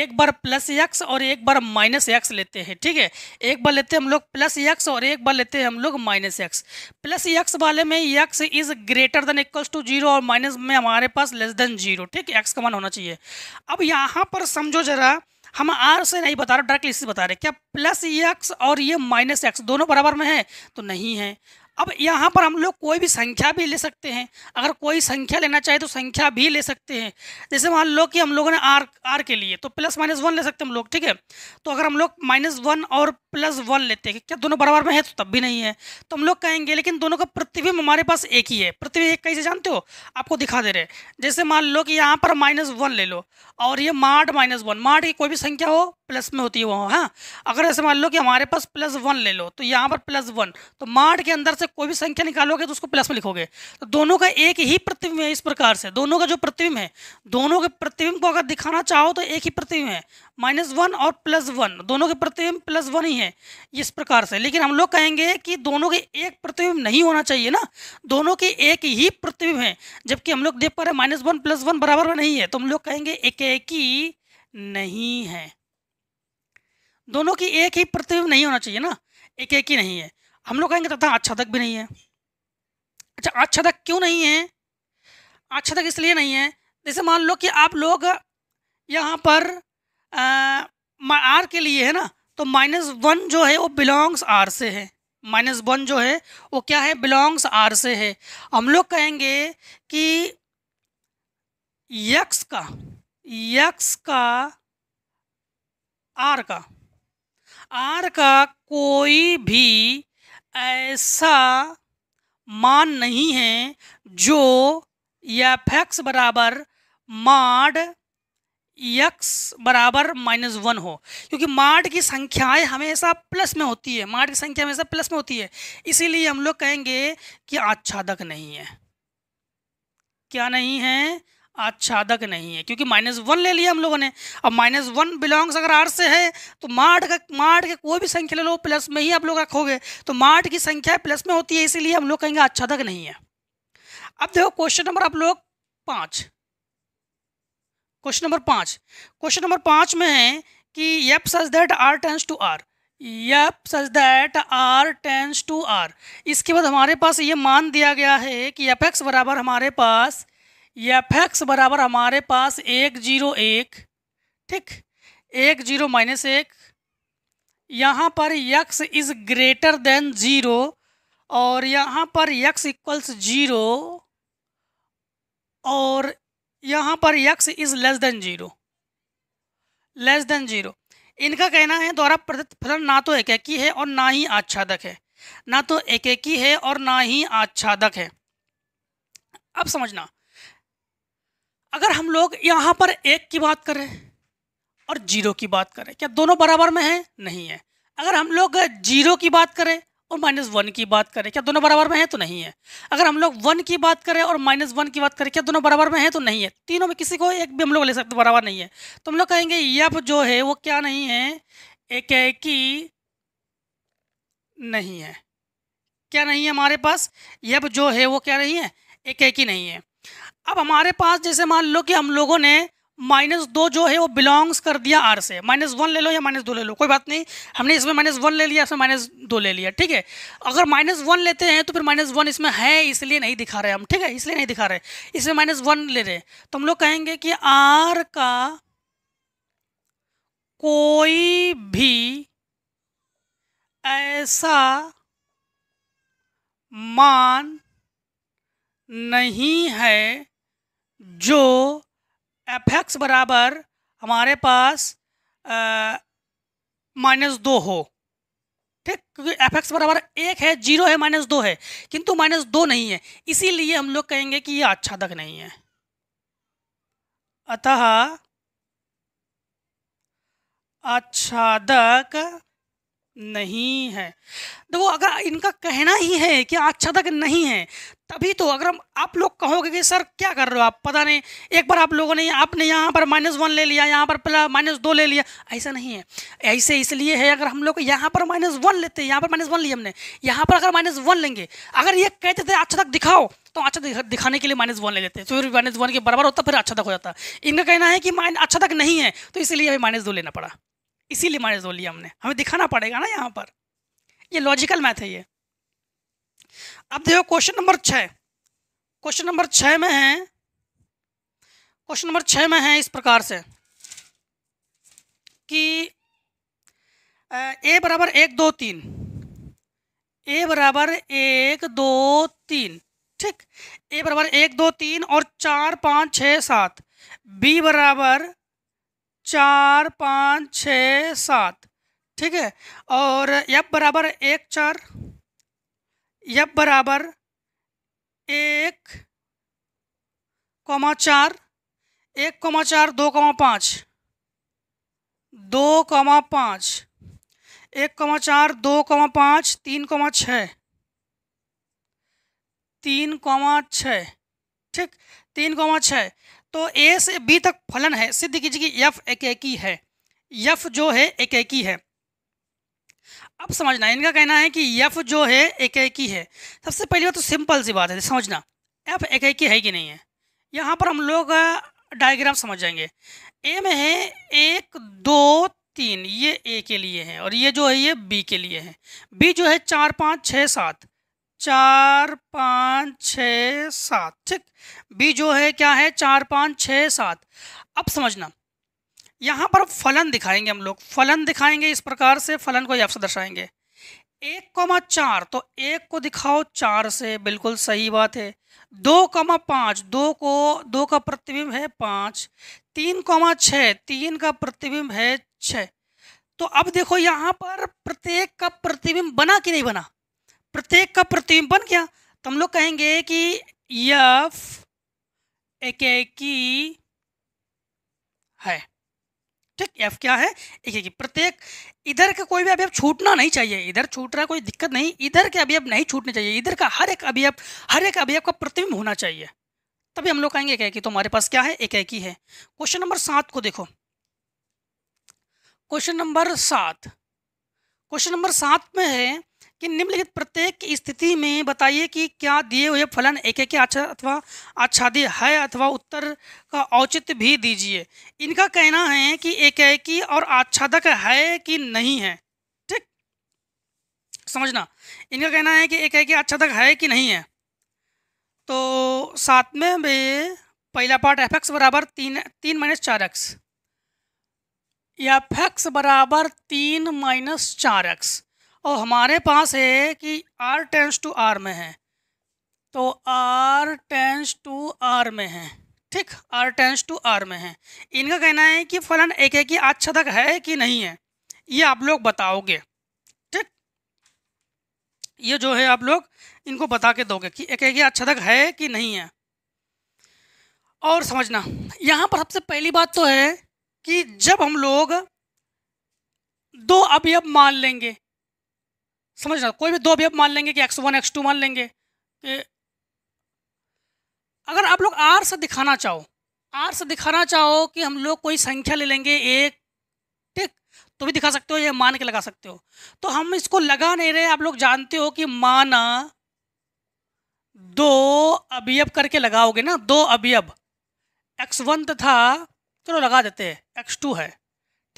एक बार प्लस यक्स और एक बार माइनस यक्स लेते हैं ठीक है एक बार लेते हैं हम लोग प्लस यक्स और एक बार लेते हैं हम लोग माइनस यक्स प्लस यक्स वाले में x is greater than equals to zero और माइनस में हमारे पास लेस देन जीरो ठीक है एक्स का मान होना चाहिए अब यहाँ पर समझो जरा हम आर से नहीं बता रहे डायरेक्टली इससे बता रहे क्या प्लस एक्स और ये माइनस एक्स दोनों बराबर में है तो नहीं है अब यहाँ पर हम लोग कोई भी संख्या भी ले सकते हैं अगर कोई संख्या लेना चाहे तो संख्या भी ले सकते हैं जैसे मान लो कि हम लोगों ने आर आर के लिए तो प्लस माइनस वन ले सकते हैं हम लोग ठीक है तो अगर हम लोग माइनस वन और प्लस वन लेते हैं क्या दोनों बराबर में है तो तब भी नहीं है तो हम लोग कहेंगे लेकिन दोनों का प्रतिबिंब हमारे पास एक ही है प्रतिबिंब एक कैसे जानते हो आपको दिखा दे रहे जैसे मान लो कि यहाँ पर माइनस वन ले लो और ये माठ माइनस वन माठ की कोई भी संख्या हो प्लस में होती है वो हाँ अगर ऐसे मान लो कि हमारे पास प्लस वन ले लो तो यहाँ पर प्लस वन तो माठ के अंदर से कोई भी संख्या निकालोगे तो उसको प्लस में लिखोगे तो दोनों का एक ही प्रतिबिंब है इस प्रकार से दोनों का जो प्रतिबिंब है दोनों के प्रतिबिंब को अगर दिखाना चाहो तो एक ही प्रतिबिंब है माइनस वन और प्लस वन दोनों के प्रतिबिंब प्लस वन ही है इस प्रकार से लेकिन हम लोग कहेंगे कि दोनों के एक प्रतिबिंब नहीं होना चाहिए ना दोनों के एक ही प्रतिबिंब है जबकि हम लोग देख पा रहे माइनस वन प्लस वन बराबर में नहीं है तो हम लोग कहेंगे एक एक ही नहीं है दोनों की एक ही प्रतिबिंब नहीं होना चाहिए ना एक एक ही नहीं है हम लोग कहेंगे तथा अच्छा तक भी नहीं है अच्छा अच्छा तक क्यों नहीं है अच्छा तक इसलिए नहीं है जैसे मान लो कि आप लोग यहाँ पर आर के लिए है ना तो माइनस वन जो है वो बिलोंग्स आर से है माइनस वन जो है वो क्या है बिलोंग्स आर से है हम लोग कहेंगे कि यक्स का यक्स का आर का आर का कोई भी ऐसा मान नहीं है जो यफेक्स एक्स बराबर माड यक्स बराबर माइनस वन हो क्योंकि मार्ट की संख्याएं हमेशा प्लस में होती है मार्ट की संख्या हमेशा प्लस में होती है इसीलिए हम लोग कहेंगे कि आच्छादक नहीं है क्या नहीं है आच्छादक नहीं है क्योंकि माइनस वन ले लिया हम लोगों ने अब माइनस वन बिलोंग्स अगर आर से है तो मार्ट का मार्ट के कोई भी संख्या ले लो प्लस में ही आप लोग रखोगे तो मार्ट की संख्या प्लस में होती है इसीलिए हम लोग कहेंगे आच्छादक नहीं है अब देखो क्वेश्चन नंबर आप लोग पाँच क्वेश्चन नंबर पाँच क्वेश्चन नंबर पाँच में है कि f such that R tends to R f such that R tends to R इसके बाद हमारे पास ये मान दिया गया है कि एफ एक्स बराबर हमारे पास एफ एक्स बराबर हमारे पास एक जीरो एक ठीक एक जीरो माइनस एक यहाँ पर x is greater than zero और यहाँ पर यक्स इक्वल्स जीरो और यहाँ पर x is less than zero less than zero इनका कहना है द्वारा प्रदत्त फलन ना तो एकेकी है और ना ही आच्छादक है ना तो एकेकी है और ना ही आच्छादक है अब समझना अगर हम लोग यहाँ पर एक की बात करें और जीरो की बात करें क्या दोनों बराबर में हैं नहीं है अगर हम लोग जीरो की बात करें और माइनस वन की बात करें क्या दोनों बराबर में है तो नहीं है अगर हम लोग वन की बात करें और माइनस वन की बात करें क्या दोनों बराबर में है तो नहीं है तीनों में किसी को एक भी हम लोग ले सकते बराबर नहीं है तो हम लोग कहेंगे यप जो है वो क्या नहीं है एक है कि नहीं है क्या नहीं है हमारे पास यप जो है वो क्या नहीं है एक है कि नहीं है अब हमारे पास जैसे मान लो कि हम लोगों ने माइनस दो जो है वो बिलोंग्स कर दिया आर से माइनस वन ले लो या माइनस दो ले लो कोई बात नहीं हमने इसमें माइनस वन ले लिया इसमें माइनस दो ले लिया ठीक है अगर माइनस वन लेते हैं तो फिर माइनस वन इसमें है इसलिए नहीं दिखा रहे हम ठीक है इसलिए नहीं दिखा रहे इसमें माइनस वन ले रहे तो हम लोग कहेंगे कि आर का कोई भी ऐसा मान नहीं है जो एफ एक्स बराबर हमारे पास माइनस दो हो ठीक क्योंकि एफ एक्स बराबर एक है जीरो है माइनस दो है किंतु माइनस दो नहीं है इसीलिए हम लोग कहेंगे कि यह अच्छा तक नहीं है अतः अच्छा तक नहीं है देखो अगर इनका कहना ही है कि आच्छादक नहीं है तभी तो अगर आप लोग कहोगे कि सर क्या कर रहे हो आप पता नहीं एक बार आप लोगों ने आपने यहाँ पर माइनस वन ले लिया यहाँ पर माइनस दो ले लिया ऐसा नहीं है ऐसे इसलिए है अगर हम लोग यहाँ पर माइनस वन लेते हैं यहाँ पर माइनस वन लिया हमने यहाँ पर अगर माइनस वन लेंगे अगर ये कहते थे अच्छा तक दिखाओ तो अच्छा दिखाने के लिए माइनस वन ले लेते हैं तो फिर माइनस वन के बराबर होता फिर अच्छा तक हो जाता इनका कहना है कि माइन अच्छा तक नहीं है तो इसीलिए हमें माइनस दो लेना पड़ा इसीलिए माइनस दो लिया हमने हमें दिखाना पड़ेगा ना यहाँ पर ये लॉजिकल मैथ है ये अब देखो क्वेश्चन नंबर छः क्वेश्चन नंबर छः में है क्वेश्चन नंबर छः में है इस प्रकार से कि ए बराबर एक दो तीन ए बराबर एक दो तीन ठीक ए बराबर एक दो तीन और चार पाँच छ सात बी बराबर चार पाँच छ सात ठीक है और एफ बराबर एक चार यब बराबर एक कौमा चार एक कौमा चार दो कौमा पाँच दो कौमा पाँच एक कौमा चार दो कौमा पाँच तीन कौमा छः तीन कौमा छः ठीक तीन कौमा छः तो ए से बी तक फलन है सिद्ध कीजिए कि यफ एक, एक ही है यफ जो है एक, एक ही है अब समझना इनका कहना है कि यफ जो है एक एक ही है सबसे पहली बात तो सिंपल सी बात है समझना एफ एक एक ही है कि नहीं है यहाँ पर हम लोग डायग्राम समझ जाएंगे ए में है एक दो तीन ये ए के लिए है और ये जो है ये बी के लिए है बी जो है चार पाँच छः सात चार पाँच छः सात ठीक बी जो है क्या है चार पाँच छः सात अब समझना यहाँ पर फलन दिखाएंगे हम लोग फलन दिखाएंगे इस प्रकार से फलन को से दर्शाएंगे एक कौमा चार तो एक को दिखाओ चार से बिल्कुल सही बात है दो कौमा पाँच दो को दो का प्रतिबिंब है पाँच तीन कौमा छः तीन का प्रतिबिंब है छः तो अब देखो यहाँ पर प्रत्येक का प्रतिबिंब बना कि नहीं बना प्रत्येक का प्रतिबिंब बन गया तो हम लोग कहेंगे कि यफ एक की है ठीक एफ क्या है एक एक प्रत्येक इधर का कोई भी अभी अब छूटना नहीं चाहिए इधर छूट रहा कोई दिक्कत नहीं इधर के अभी अब नहीं छूटने चाहिए इधर का हर एक अभी अब हर एक अभी का प्रतिबिंब होना चाहिए तभी हम लोग कहेंगे एक एक तो हमारे पास क्या है एक एक ही है क्वेश्चन नंबर सात को देखो क्वेश्चन नंबर सात क्वेश्चन नंबर सात में है कि निम्नलिखित प्रत्येक स्थिति में बताइए कि क्या दिए हुए फलन एक एक आच्छा अथवा आच्छादी है अथवा उत्तर का औचित्य भी दीजिए इनका कहना है कि एक एक और आच्छादक है कि नहीं है ठीक समझना इनका कहना है कि एक एक आच्छादक है कि नहीं है तो सातवें में पहला पार्ट एफ एक्स बराबर तीन तीन माइनस चार एक्स एफ एक्स बराबर तीन माइनस चार एक्स और हमारे पास है कि आर टेंस टू आर में है तो आर टेंस टू आर में है ठीक आर टेंस टू आर में है इनका कहना है कि फलन एक एक की आच्छादक है कि नहीं है ये आप लोग बताओगे ठीक ये जो है आप लोग इनको बता के दोगे कि एक एक की है कि नहीं है और समझना यहाँ पर सबसे पहली बात तो है कि जब हम लोग दो अवयव मान लेंगे समझ रहा कोई भी दो वेब मान लेंगे कि एक्स वन एक्स टू मान लेंगे कि अगर आप लोग आर से दिखाना चाहो आर से दिखाना चाहो कि हम लोग कोई संख्या ले लेंगे एक ठीक तो भी दिखा सकते हो ये मान के लगा सकते हो तो हम इसको लगा नहीं रहे आप लोग जानते हो कि माना दो अवयव करके लगाओगे ना दो अवयव एक्स वन तो था चलो लगा देते हैं एक्स टू है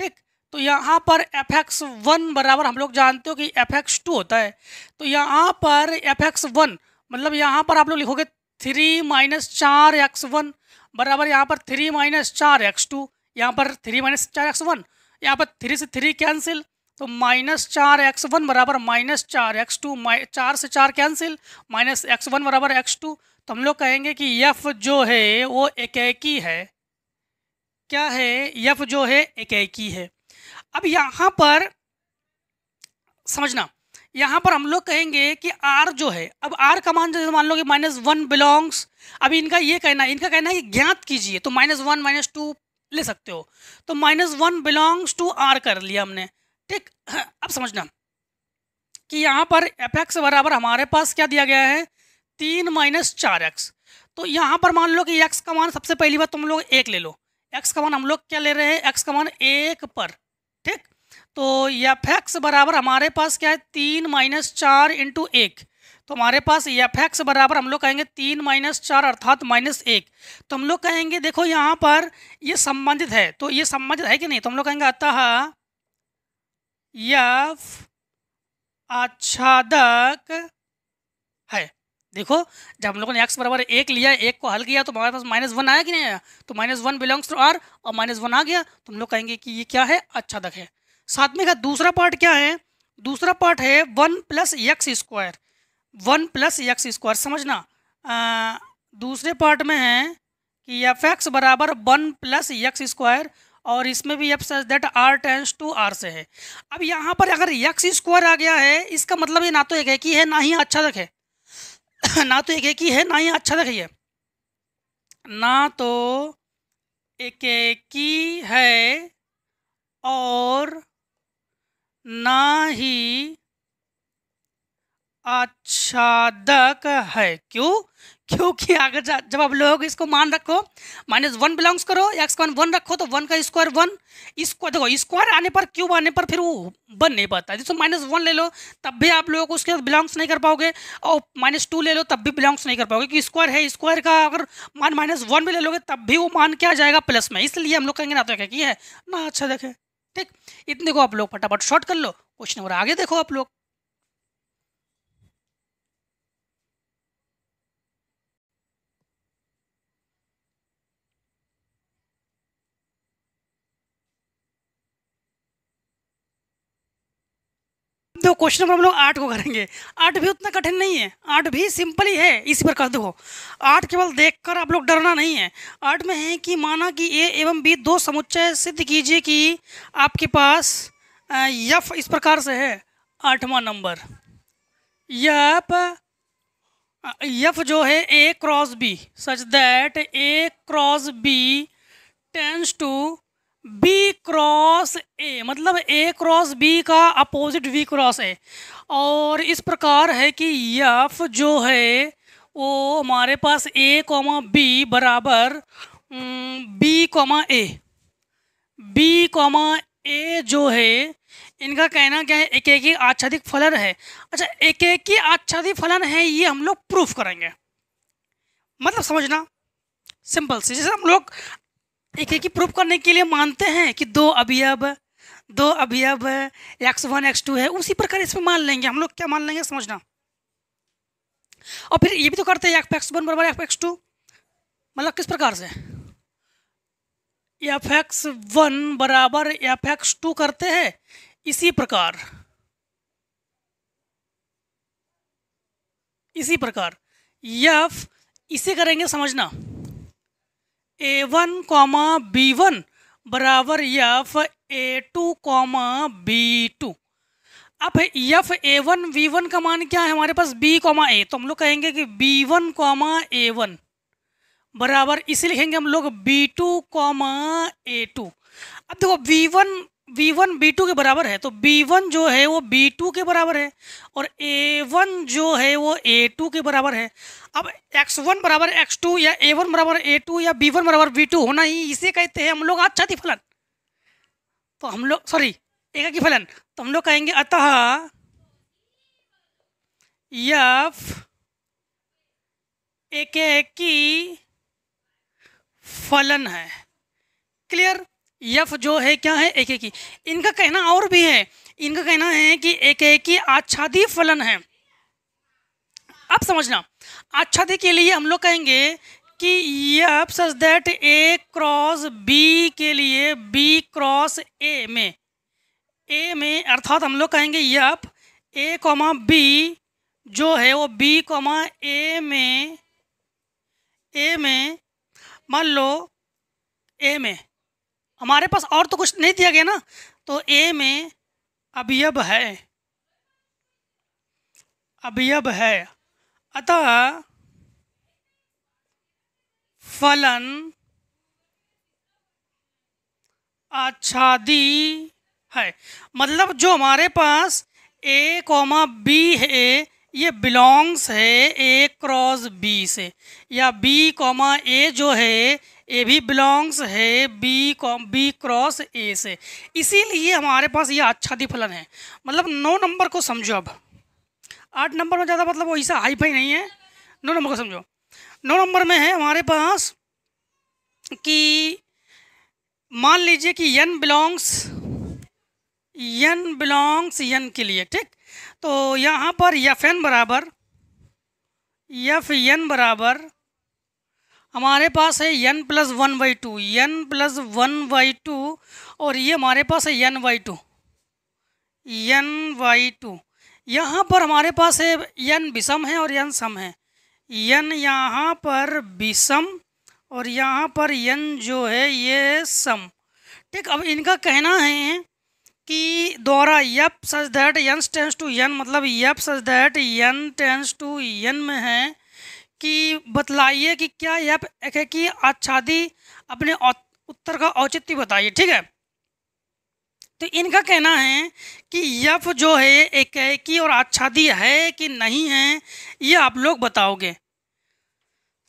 ठीक तो यहाँ पर एफ एक्स वन बराबर हम लोग जानते हो कि एफ एक्स टू होता है तो यहाँ पर एफ एक्स वन मतलब यहाँ पर आप लोग लिखोगे थ्री माइनस चार एक्स वन बराबर यहाँ पर थ्री माइनस चार एक्स टू यहाँ पर थ्री माइनस चार एक्स वन यहाँ पर थ्री से थ्री कैंसिल तो माइनस चार एक्स वन बराबर माइनस चार एक्स टू चार से चार कैंसिल माइनस एक्स वन बराबर एक्स टू तो हम लोग कहेंगे कि यफ जो है वो एक है क्या है यफ जो है एक है अब यहाँ पर समझना यहाँ पर हम लोग कहेंगे कि आर जो है अब आर का मान जैसे मान लो कि माइनस वन बिलोंग्स अभी इनका ये कहना है इनका कहना है कि ज्ञात कीजिए तो माइनस वन माइनस टू ले सकते हो तो minus one belongs to R कर लिया हमने ठीक अब समझना कि यहाँ पर एफ एक्स बराबर हमारे पास क्या दिया गया है तीन माइनस चार एक्स तो यहाँ पर मान लो कि एक्स का मान सबसे पहली बार तुम लोग एक ले लो एक्स का मान हम लोग क्या ले रहे हैं एक्स का मान एक पर ठीक तो एफ एक्स बराबर हमारे पास क्या है तीन माइनस चार इंटू एक तो हमारे पास एफ एक्स बराबर हम लोग कहेंगे तीन माइनस चार अर्थात माइनस एक तो हम लोग कहेंगे देखो यहाँ पर ये संबंधित है तो ये संबंधित है कि नहीं तो हम लोग कहेंगे अतः यफ आच्छादक है देखो जब हम लोगों ने एक्स बराबर एक लिया एक को हल किया तो हमारे पास माइनस वन आया कि नहीं आया तो minus one belongs to R और माइनस वन आ गया तो हम लोग कहेंगे कि ये क्या है अच्छा दख है साथ में का दूसरा पार्ट क्या है दूसरा पार्ट है one plus x square one plus x square समझना आ, दूसरे पार्ट में है कि एफ एक्स बराबर वन प्लस यक्स स्क्वायर और इसमें भी f such that R tends to R से है अब यहाँ पर अगर यक्स स्क्वायर आ गया है इसका मतलब ये ना तो एक है कि है ना ही अच्छा दख है (coughs) ना तो एक एक ही है ना ही अच्छा है ना तो एक एक ही है और ना ही आच्छादक है क्यों क्योंकि अगर जब आप लोग इसको मान रखो माइनस वन बिलोंग्स करो एक्स वन वन रखो तो वन का स्क्वायर वन इसको देखो स्क्वायर आने पर क्यूब आने पर फिर वो बन नहीं पाता जैसे माइनस वन ले लो तब भी आप लोग उसके बिलोंग्स नहीं कर पाओगे और माइनस टू ले लो तब भी बिलोंग्स नहीं कर पाओगे क्योंकि स्क्वायर है स्क्वायर का अगर मान माइनस वन भी ले लोगे तब भी वो मान क्या जाएगा प्लस में इसलिए हम लोग कहेंगे ना तो क्या है ना अच्छा देखें ठीक इतने को आप लोग फटाफट शॉर्ट कर लो क्वेश्चन नंबर आगे देखो आप लोग तो क्वेश्चन नंबर हम लोग आठ को करेंगे आठ भी उतना कठिन नहीं है आठ भी सिंपल ही है इसी प्रकार देखो आठ केवल देखकर आप लोग डरना नहीं है आठ में है कि माना कि ए एवं बी दो समुच्चय सिद्ध कीजिए कि आपके पास यफ इस प्रकार से है आठवां नंबर यफ यफ जो है a cross b such that a cross b tends to b cross a मतलब ए क्रॉस बी का अपोजिट वी क्रॉस ए और इस प्रकार है कि यफ जो है वो हमारे पास ए कॉमा बी बराबर b comma a b comma a जो है इनका कहना क्या है एक एक ही आच्छादिक फलन है अच्छा एक एक ही आच्छादिक फलन है ये हम लोग प्रूफ करेंगे मतलब समझना सिंपल सी जैसे हम लोग एक एक ही प्रूफ करने के लिए मानते हैं कि दो अवयव दो अवयव एक्स वन एक्स टू है उसी प्रकार इसमें मान लेंगे हम लोग क्या मान लेंगे समझना और फिर ये भी तो करते हैं एक्स वन बराबर एफ एक्स टू मतलब किस प्रकार से एफ एक्स वन बराबर एफ एक्स टू करते हैं इसी प्रकार इसी प्रकार यफ इसे करेंगे समझना a one comma b one बराबर f a two comma b two अब f a one b one का मान क्या है हमारे पास बी कॉमा ए तो हम लोग कहेंगे कि b one comma a one बराबर इसे लिखेंगे हम लोग b two comma a two अब देखो b one one b two के बराबर है तो बी वन जो है वो बी टू के बराबर है और ए वन जो है वो ए टू के बराबर है अब एक्स वन बराबर एक्स टू या ए वन बराबर ए टू या बी वन बराबर बी टू होना ही इसे कहते हैं हम लोग अच्छा थी फलन तो हम लोग सॉरी की फलन तो हम लोग कहेंगे अतः यफ एक की फलन है क्लियर यफ जो है क्या है एक ही इनका कहना और भी है इनका कहना है कि एक ही आच्छादी फलन है अब समझना आच्छादी के लिए हम लोग कहेंगे कि f such that a cross b के लिए बी क्रॉस ए में ए में अर्थात हम लोग कहेंगे यफ ए कॉमा बी जो है वो बी कॉमा ए में ए में मान लो ए में हमारे पास और तो कुछ नहीं दिया गया ना तो ए में अभियब है अभियब है अतः फलन आच्छादी है मतलब जो हमारे पास ए कॉमा बी है ये बिलोंग्स है ए क्रॉस बी से या बी कॉमा ए जो है ए भी बिलोंग्स है b comma b cross a से इसीलिए हमारे पास ये दी अच्छा फलन है मतलब नौ नंबर को समझो अब आठ नंबर में ज़्यादा मतलब वो ऐसा हाई फाई नहीं है नौ नंबर को समझो नौ नंबर में है हमारे पास कि मान लीजिए कि यन बिलोंग्स यन बिलोंग्स यन के लिए ठीक तो यहाँ पर एफ एन बराबर एफ एन बराबर हमारे पास है n plus one by two n plus one by two और ये हमारे पास है n by two n by two यहाँ पर हमारे पास है एन विषम है और एन सम है एन यहाँ पर विषम और यहाँ पर एन जो है ये सम ठीक अब इनका कहना है कि द्वारा f such that n tends to n मतलब f such that n tends to n में है कि बतलाइए कि क्या यप एक है कि आच्छादी अपने उत्तर का औचित्य बताइए ठीक है तो इनका कहना है कि यप जो है एक है कि और आच्छादी है कि नहीं है ये आप लोग बताओगे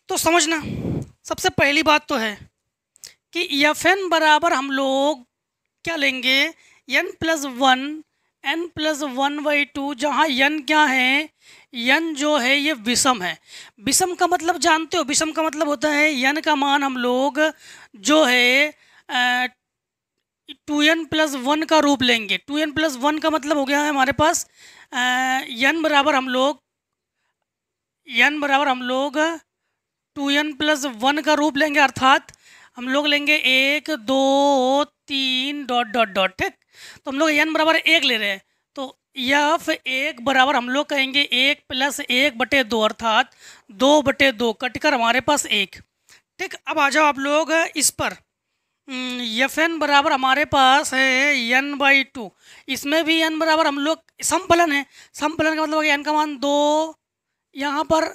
तो समझना सबसे पहली बात तो है कि यफ एन बराबर हम लोग क्या लेंगे n plus one n plus one by two जहाँ यन क्या है यन जो है ये विषम है विषम का मतलब जानते हो विषम का मतलब होता है यन का मान हम लोग जो है टू एन प्लस वन का रूप लेंगे टू एन प्लस वन का मतलब हो गया है हमारे पास यन बराबर हम लोग यन बराबर हम लोग टू एन प्लस वन का रूप लेंगे अर्थात हम लोग लेंगे एक दो तीन डॉट डॉट डॉट ठीक तो हम लोग एन बराबर एक ले रहे हैं तो यफ एक बराबर हम लोग कहेंगे एक प्लस एक बटे दो अर्थात दो बटे दो कटकर हमारे पास एक ठीक अब आ जाओ आप लोग इस पर हम्म, यफ एन बराबर हमारे पास है एन बाई टू इसमें भी एन बराबर हम लोग समफलन है समफलन का मतलब एन का मान दो यहाँ पर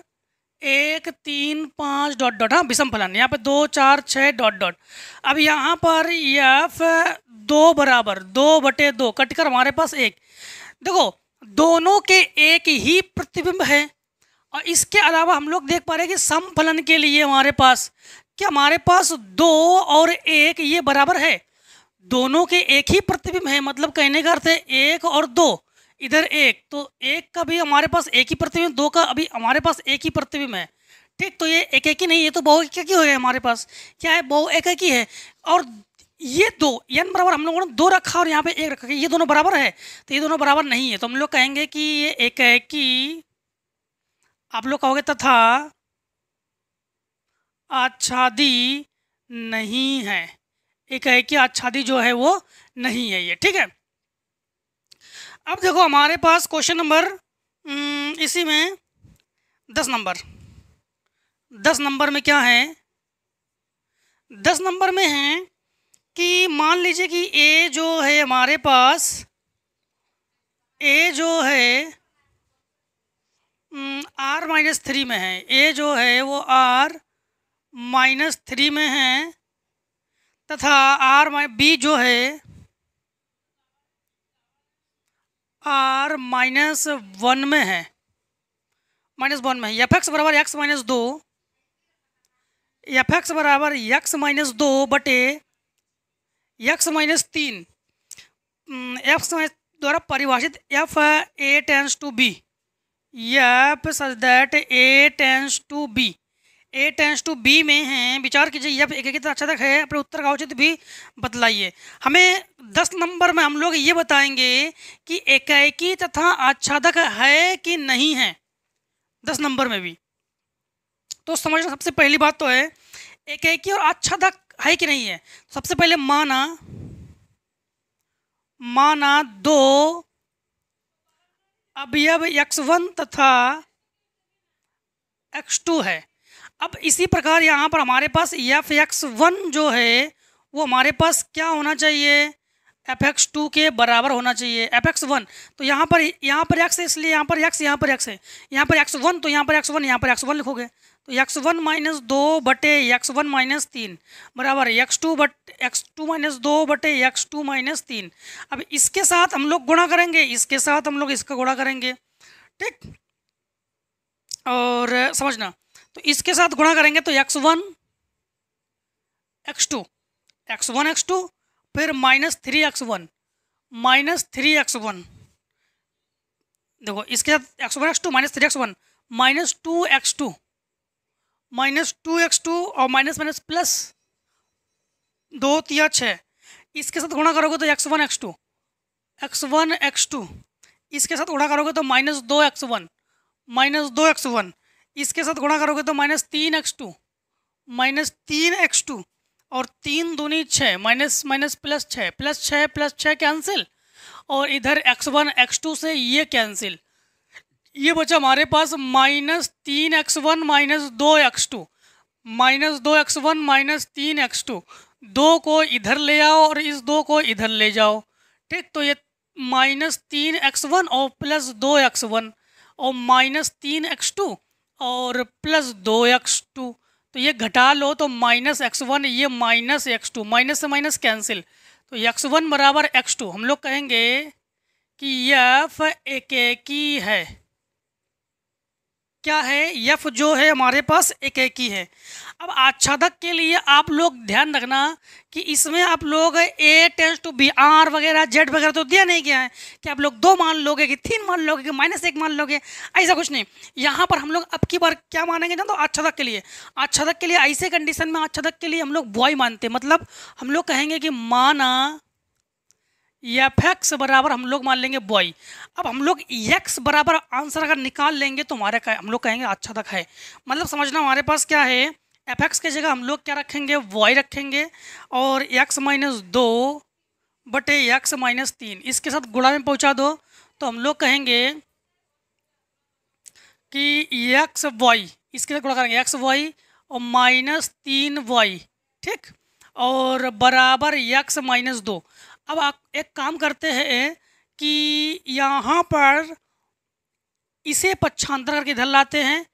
एक तीन पाँच डॉट डॉट हाँ विषम फलन यहाँ पे दो चार छः डॉट डॉट अब यहाँ पर यफ दो बराबर दो बटे दो कटकर हमारे पास एक देखो दोनों के एक ही प्रतिबिंब है और इसके अलावा हम लोग देख पा रहे हैं कि सम फलन के लिए हमारे पास कि हमारे पास दो और एक ये बराबर है दोनों के एक ही प्रतिबिंब है मतलब कहने का अर्थ है एक और दो इधर एक तो एक का भी हमारे पास एक ही प्रतिबिंब दो का अभी हमारे पास एक ही प्रतिबिंब है ठीक तो ये एक एक ही नहीं ये तो बहु एक ही हो गया हमारे पास क्या है बहु एक एक ही है और ये दो यन बराबर हम लोगों ने दो रखा और यहाँ पे एक रखा ये दोनों बराबर है तो ये दोनों बराबर नहीं है तो हम लोग कहेंगे कि ये एक है कि आप लोग कहोगे तथा आच्छादी नहीं है एक है कि आच्छादी जो है वो नहीं है ये ठीक है अब देखो हमारे पास क्वेश्चन हम्म, नंबर इसी में दस नंबर दस नंबर में क्या है दस नंबर में है कि मान लीजिए कि ए जो है हमारे पास ए जो है आर माइनस थ्री में है ए जो है वो आर माइनस थ्री में है तथा आर माइ बी जो है आर माइनस वन में है माइनस वन में है एफ एक्स बराबर एक्स माइनस दो एफ एक्स बराबर एक्स माइनस दो बटे एक्स माइनस तीन एफ द्वारा परिभाषित f a tends to b f such that a tends to b a tends to b में हैं विचार कीजिए जब एक एक अच्छा तक है अपने उत्तर का उचित भी बतलाइए हमें दस नंबर में हम लोग ये बताएंगे कि एकाएकी तथा आच्छादक है कि नहीं है दस नंबर में भी तो समझना सबसे पहली बात तो है एकाएकी और आच्छादक है कि नहीं है सबसे पहले माना माना दो अवयव एक्स वन तथा एक्स टू है अब इसी प्रकार यहाँ पर हमारे पास एफ एक्स वन जो है वो हमारे पास क्या होना चाहिए एफ एक्स टू के बराबर होना चाहिए एफ एक्स वन तो यहाँ पर यहाँ पर एक्स है इसलिए यहाँ पर एक्स यहाँ पर एक्स है यहाँ पर एक्स वन तो यहाँ पर एक्स वन यहाँ पर एक्स वन लिखोगे तो एक्स वन माइनस दो बटे एक्स वन माइनस तीन बराबर x two but x two minus दो बटे एक्स टू माइनस तीन अब इसके साथ हम लोग गुणा करेंगे इसके साथ हम लोग इसका गुणा करेंगे ठीक और समझना तो इसके साथ गुणा करेंगे तो x one x two x one x two फिर minus three x one minus three x one देखो इसके साथ x one x two minus three x one minus two x two minus two x two और minus minus plus दो या छः इसके साथ गुणा करोगे तो x one x two x one x two इसके साथ गुणा करोगे तो माइनस दो एक्स वन माइनस दो एक्स वन इसके साथ गुणा करोगे तो माइनस तीन एक्स टू माइनस तीन एक्स टू और तीन दूनी छः माइनस माइनस प्लस छः प्लस छः प्लस छः कैंसिल और इधर एक्स वन एक्स टू से ये कैंसिल ये बचा हमारे पास माइनस तीन एक्स वन माइनस दो एक्स टू माइनस दो एक्स वन माइनस तीन एक्स टू दो को इधर ले आओ और इस दो को इधर ले जाओ ठीक तो ये माइनस तीन एक्स वन और प्लस दो एक्स वन और माइनस तीन एक्स टू और प्लस दो एक्स टू तो ये घटा लो तो माइनस एक्स वन ये माइनस एक्स टू माइनस से माइनस कैंसिल तो एक्स वन बराबर एक्स टू हम लोग कहेंगे कि यफ एक की है क्या है यफ जो है हमारे पास एक एक ही है अब आच्छादक के लिए आप लोग ध्यान रखना कि इसमें आप लोग A tends to B R वगैरह जेड वगैरह तो दिया नहीं गया है कि आप लोग दो मान लोगे कि तीन मान लोगे कि माइनस एक मान लोगे ऐसा कुछ नहीं यहाँ पर हम लोग अब की बार क्या मानेंगे ना तो आच्छादक के लिए आच्छादक के लिए ऐसे कंडीशन में आच्छादक के लिए हम लोग बॉय मानते मतलब हम लोग कहेंगे कि माना एफ एक्स बराबर हम लोग मान लेंगे बॉई अब हम लोग एक्स बराबर आंसर अगर निकाल लेंगे तो हमारे हम लोग कहेंगे अच्छा तक है मतलब समझना हमारे पास क्या है एफ एक्स की जगह हम लोग क्या रखेंगे वाई रखेंगे और एक्स माइनस दो बटे एक्स माइनस तीन इसके साथ गुड़ा में पहुंचा दो तो हम लोग कहेंगे कि एक्स वाई इसके साथ गुड़ा करेंगे एक्स वाई और माइनस तीन वाई ठीक और बराबर एक्स माइनस दो अब आप एक काम करते हैं कि यहाँ पर इसे पक्षांतर करके इधर लाते हैं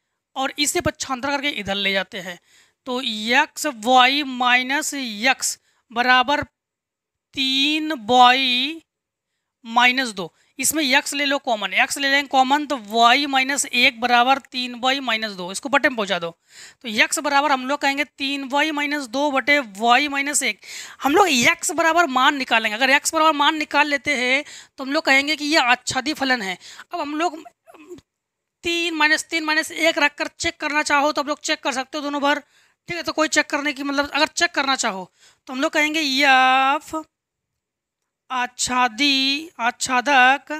और इसे पक्षांतर करके इधर ले जाते हैं तो यक्स वाई माइनस यक्स बराबर तीन वाई माइनस दो इसमें यक्स ले लो कॉमन यक्स ले लेंगे कॉमन तो वाई माइनस एक बराबर तीन वाई माइनस दो इसको बटे में पहुँचा दो तो यक्स बराबर हम लोग कहेंगे तीन वाई माइनस दो बटे वाई माइनस एक हम लोग यक्स बराबर मान निकालेंगे अगर यक्स बराबर मान निकाल लेते हैं तो हम लोग कहेंगे कि यह आच्छादी फलन है अब हम लोग तीन माइनस तीन माइनस एक रख कर चेक करना चाहो तो आप लोग चेक कर सकते हो दोनों भर ठीक है तो कोई चेक करने की मतलब अगर चेक करना चाहो तो हम लोग कहेंगे यफ आच्छादी आच्छादक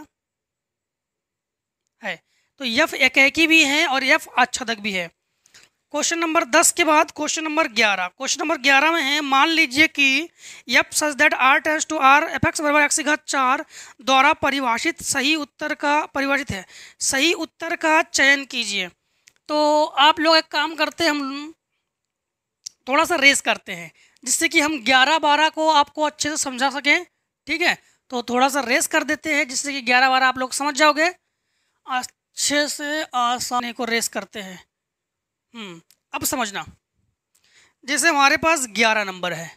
है तो यफ एकैकी भी है और यफ आच्छादक भी है क्वेश्चन नंबर दस के बाद क्वेश्चन नंबर ग्यारह क्वेश्चन नंबर ग्यारह में है मान लीजिए कि f such that R tends to R f x बराबर एक्स चार द्वारा परिभाषित सही उत्तर का परिभाषित है सही उत्तर का चयन कीजिए तो आप लोग एक काम करते हम थोड़ा सा रेस करते हैं जिससे कि हम ग्यारह बारह को आपको अच्छे से समझा सकें ठीक है तो थोड़ा सा रेस कर देते हैं जिससे कि ग्यारह बारह आप लोग समझ जाओगे अच्छे से आसानी को रेस करते हैं हम्म, अब समझना जैसे हमारे पास ग्यारह नंबर है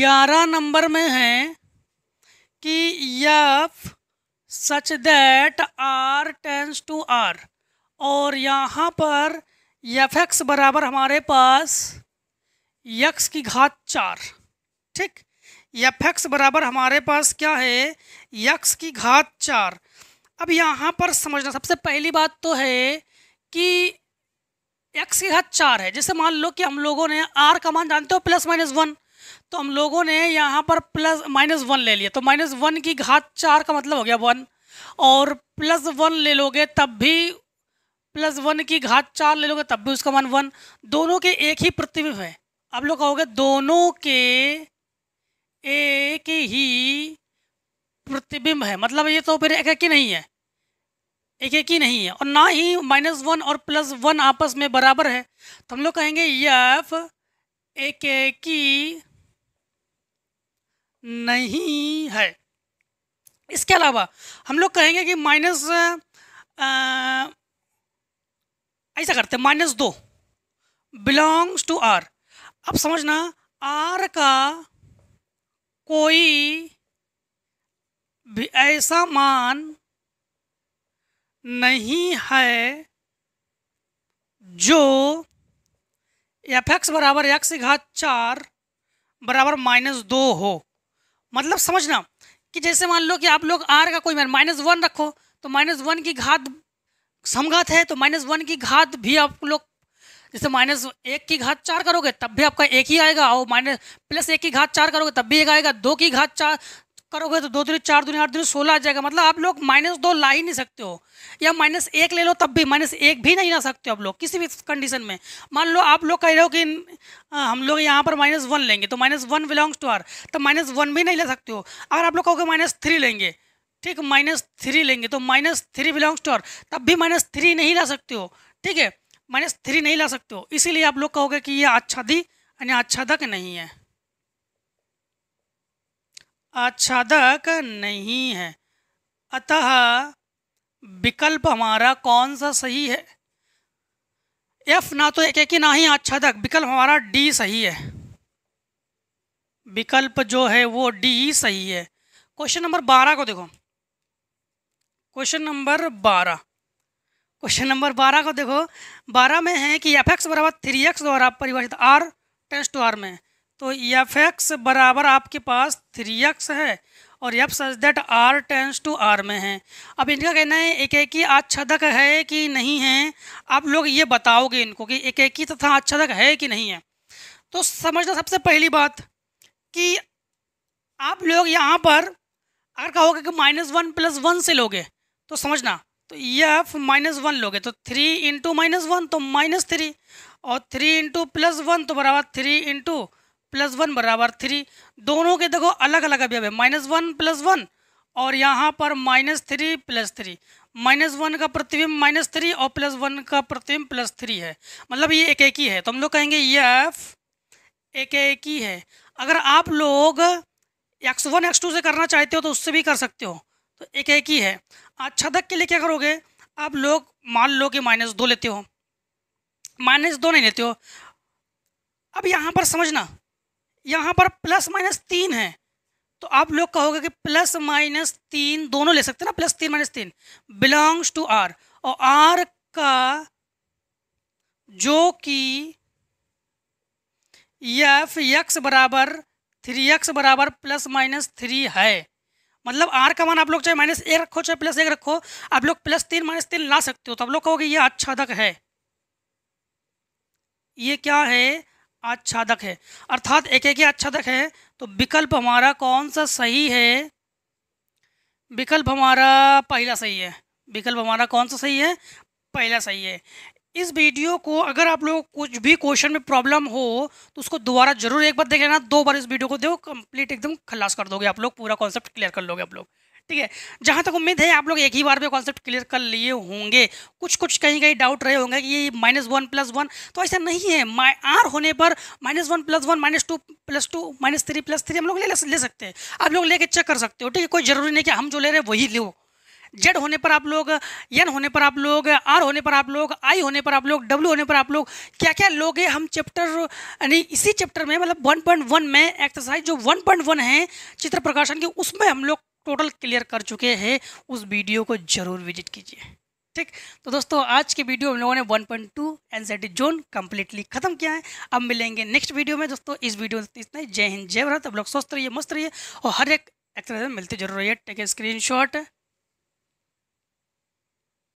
ग्यारह नंबर में है कि f such that R tends to R और यहाँ पर यफ एक्स बराबर हमारे पास यक्स की घात चार ठीक एफ एक्स बराबर हमारे पास क्या है यक्स की घात चार अब यहाँ पर समझना सबसे पहली बात तो है कि एक्स की घात चार है जैसे मान लो कि हम लोगों ने आर का मान जानते हो प्लस माइनस वन तो हम लोगों ने यहाँ पर प्लस माइनस वन ले लिया तो माइनस वन की घात चार का मतलब हो गया वन और प्लस वन ले लोगे तब भी प्लस वन की घात चार ले लोगे तब भी उसका मान वन दोनों के एक ही प्रतिबिंब है आप लोग कहोगे दोनों के एक ही प्रतिबिंब है मतलब ये तो फिर एक एक ही नहीं है एक एक ही नहीं है और ना ही माइनस वन और प्लस वन आपस में बराबर है तो हम लोग कहेंगे यफ एक एक ही नहीं है इसके अलावा हम लोग कहेंगे कि माइनस ऐसा करते माइनस दो बिलोंग्स टू आर अब समझना आर का कोई भी ऐसा मान नहीं है जो एफ एक्स बराबर एक्स घात चार बराबर माइनस दो हो मतलब समझना कि जैसे मान लो कि आप लोग आर का कोई मान माइनस वन रखो तो माइनस वन की घात समघात है तो माइनस वन की घात भी आप लोग जैसे माइनस एक की घात चार करोगे तब भी आपका एक ही आएगा और माइनस प्लस एक की घात चार करोगे तब भी एक आएगा दो की घात चार करोगे तो दो दिन चार दिन आठ दिन सोलह आ जाएगा मतलब आप लोग माइनस दो ला ही नहीं सकते हो या माइनस एक ले लो तब भी माइनस एक भी नहीं ला सकते हो आप लोग किसी भी कंडीशन में मान लो आप लोग कह रहे हो कि हम लोग यहाँ पर माइनस वन लेंगे तो minus one belongs to R तो माइनस वन भी नहीं ले सकते हो अगर आप लोग कहोगे माइनस थ्री लेंगे ठीक माइनस थ्री लेंगे तो minus three belongs to R तब भी माइनस थ्री नहीं ला सकते हो ठीक है माइनस थ्री नहीं ला सकते हो इसीलिए आप लोग कहोगे कि यह आच्छादी यानी आच्छादक नहीं है आच्छादक नहीं है अतः विकल्प हमारा कौन सा सही है एफ ना तो एक एक ना ही आच्छादक विकल्प हमारा डी सही है विकल्प जो है वो डी सही है क्वेश्चन नंबर बारह को देखो क्वेश्चन नंबर बारह क्वेश्चन नंबर बारह को देखो बारह में है कि एफ एक्स बराबर थ्री एक्स द्वारा परिभाषित आर टेंस टू आर में तो एफ एक्स बराबर आपके पास थ्री एक्स है और f such that R tends to R में है अब इनका कहना है एक ही आच्छादक है कि नहीं है आप लोग ये बताओगे इनको कि एक ही तथा आच्छादक है कि नहीं है तो समझना सबसे पहली बात कि आप लोग यहाँ पर अगर कहोगे कि माइनस वन प्लस वन से लोगे तो समझना तो ये आप माइनस वन लोगे तो थ्री इंटू माइनस वन तो माइनस थ्री और थ्री इंटू प्लस वन तो बराबर थ्री इंटू प्लस वन बराबर थ्री दोनों के देखो अलग अलग अभी अब माइनस वन प्लस वन और यहाँ पर minus three plus three minus one का प्रतिबिंब माइनस थ्री और प्लस वन का प्रतिबिंब प्लस थ्री है मतलब ये एक एक ही है तो हम लोग कहेंगे ये एफ एक एक ही है अगर आप लोग एक्स वन एक्स टू से करना चाहते हो तो उससे भी कर सकते हो तो एक एक ही है आच्छादक के लिए क्या करोगे आप लोग मान लो कि माइनस दो लेते हो माइनस दो नहीं लेते हो अब यहाँ पर समझना यहाँ पर प्लस माइनस तीन है तो आप लोग कहोगे कि प्लस माइनस तीन दोनों ले सकते हैं ना प्लस तीन माइनस तीन बिलोंग्स टू आर और आर का जो कि एफ यक्स बराबर थ्री एक्स बराबर प्लस माइनस थ्री है मतलब आर का मान आप लोग चाहे माइनस एक रखो चाहे प्लस एक रखो आप लोग प्लस तीन माइनस तीन ला सकते हो तो आप लोग कहोगे ये आच्छादक है ये क्या है आच्छादक है अर्थात एक एक आच्छादक है तो विकल्प हमारा कौन सा सही है विकल्प हमारा पहला सही है विकल्प हमारा कौन सा सही है पहला सही है इस वीडियो को अगर आप लोग कुछ भी क्वेश्चन में प्रॉब्लम हो तो उसको दोबारा जरूर एक बार देख लेना दो बार इस वीडियो को देखो कंप्लीट एकदम खलास कर दोगे आप लोग पूरा कॉन्सेप्ट क्लियर कर लोगे आप लोग ठीक है जहाँ तक उम्मीद है आप लोग एक ही बार में कॉन्सेप्ट क्लियर कर लिए होंगे कुछ कुछ कहीं कहीं डाउट रहे होंगे कि ये माइनस वन प्लस वन तो ऐसा नहीं है आर होने पर minus one plus one minus two plus two minus three plus three हम लोग ले ले सकते हैं आप लोग लेके चेक कर सकते हो ठीक है कोई जरूरी नहीं कि हम जो ले रहे हैं वही लो जेड होने पर आप लोग एन होने पर आप लोग आर होने पर आप लोग आई होने पर आप लोग डब्ल्यू होने पर आप लोग क्या क्या लोग हैं हम चैप्टर यानी इसी चैप्टर में मतलब वन पॉइंट वन में एक्सरसाइज जो वन पॉइंट वन है चित्र प्रकाशन की उसमें हम लोग टोटल क्लियर कर चुके हैं उस वीडियो को ज़रूर विजिट कीजिए ठीक तो दोस्तों आज के वीडियो हम लोगों ने 1.2 पॉइंट टू एनजाइटी जोन कंप्लीटली खत्म किया है अब मिलेंगे नेक्स्ट वीडियो में दोस्तों इस वीडियो में तो इतना ही जय हिंद जय भारत अब लोग स्वस्थ रहिए मस्त रहिए और हर एक एक्सरसाइज मिलते जरूर रहिए टेक स्क्रीन शॉट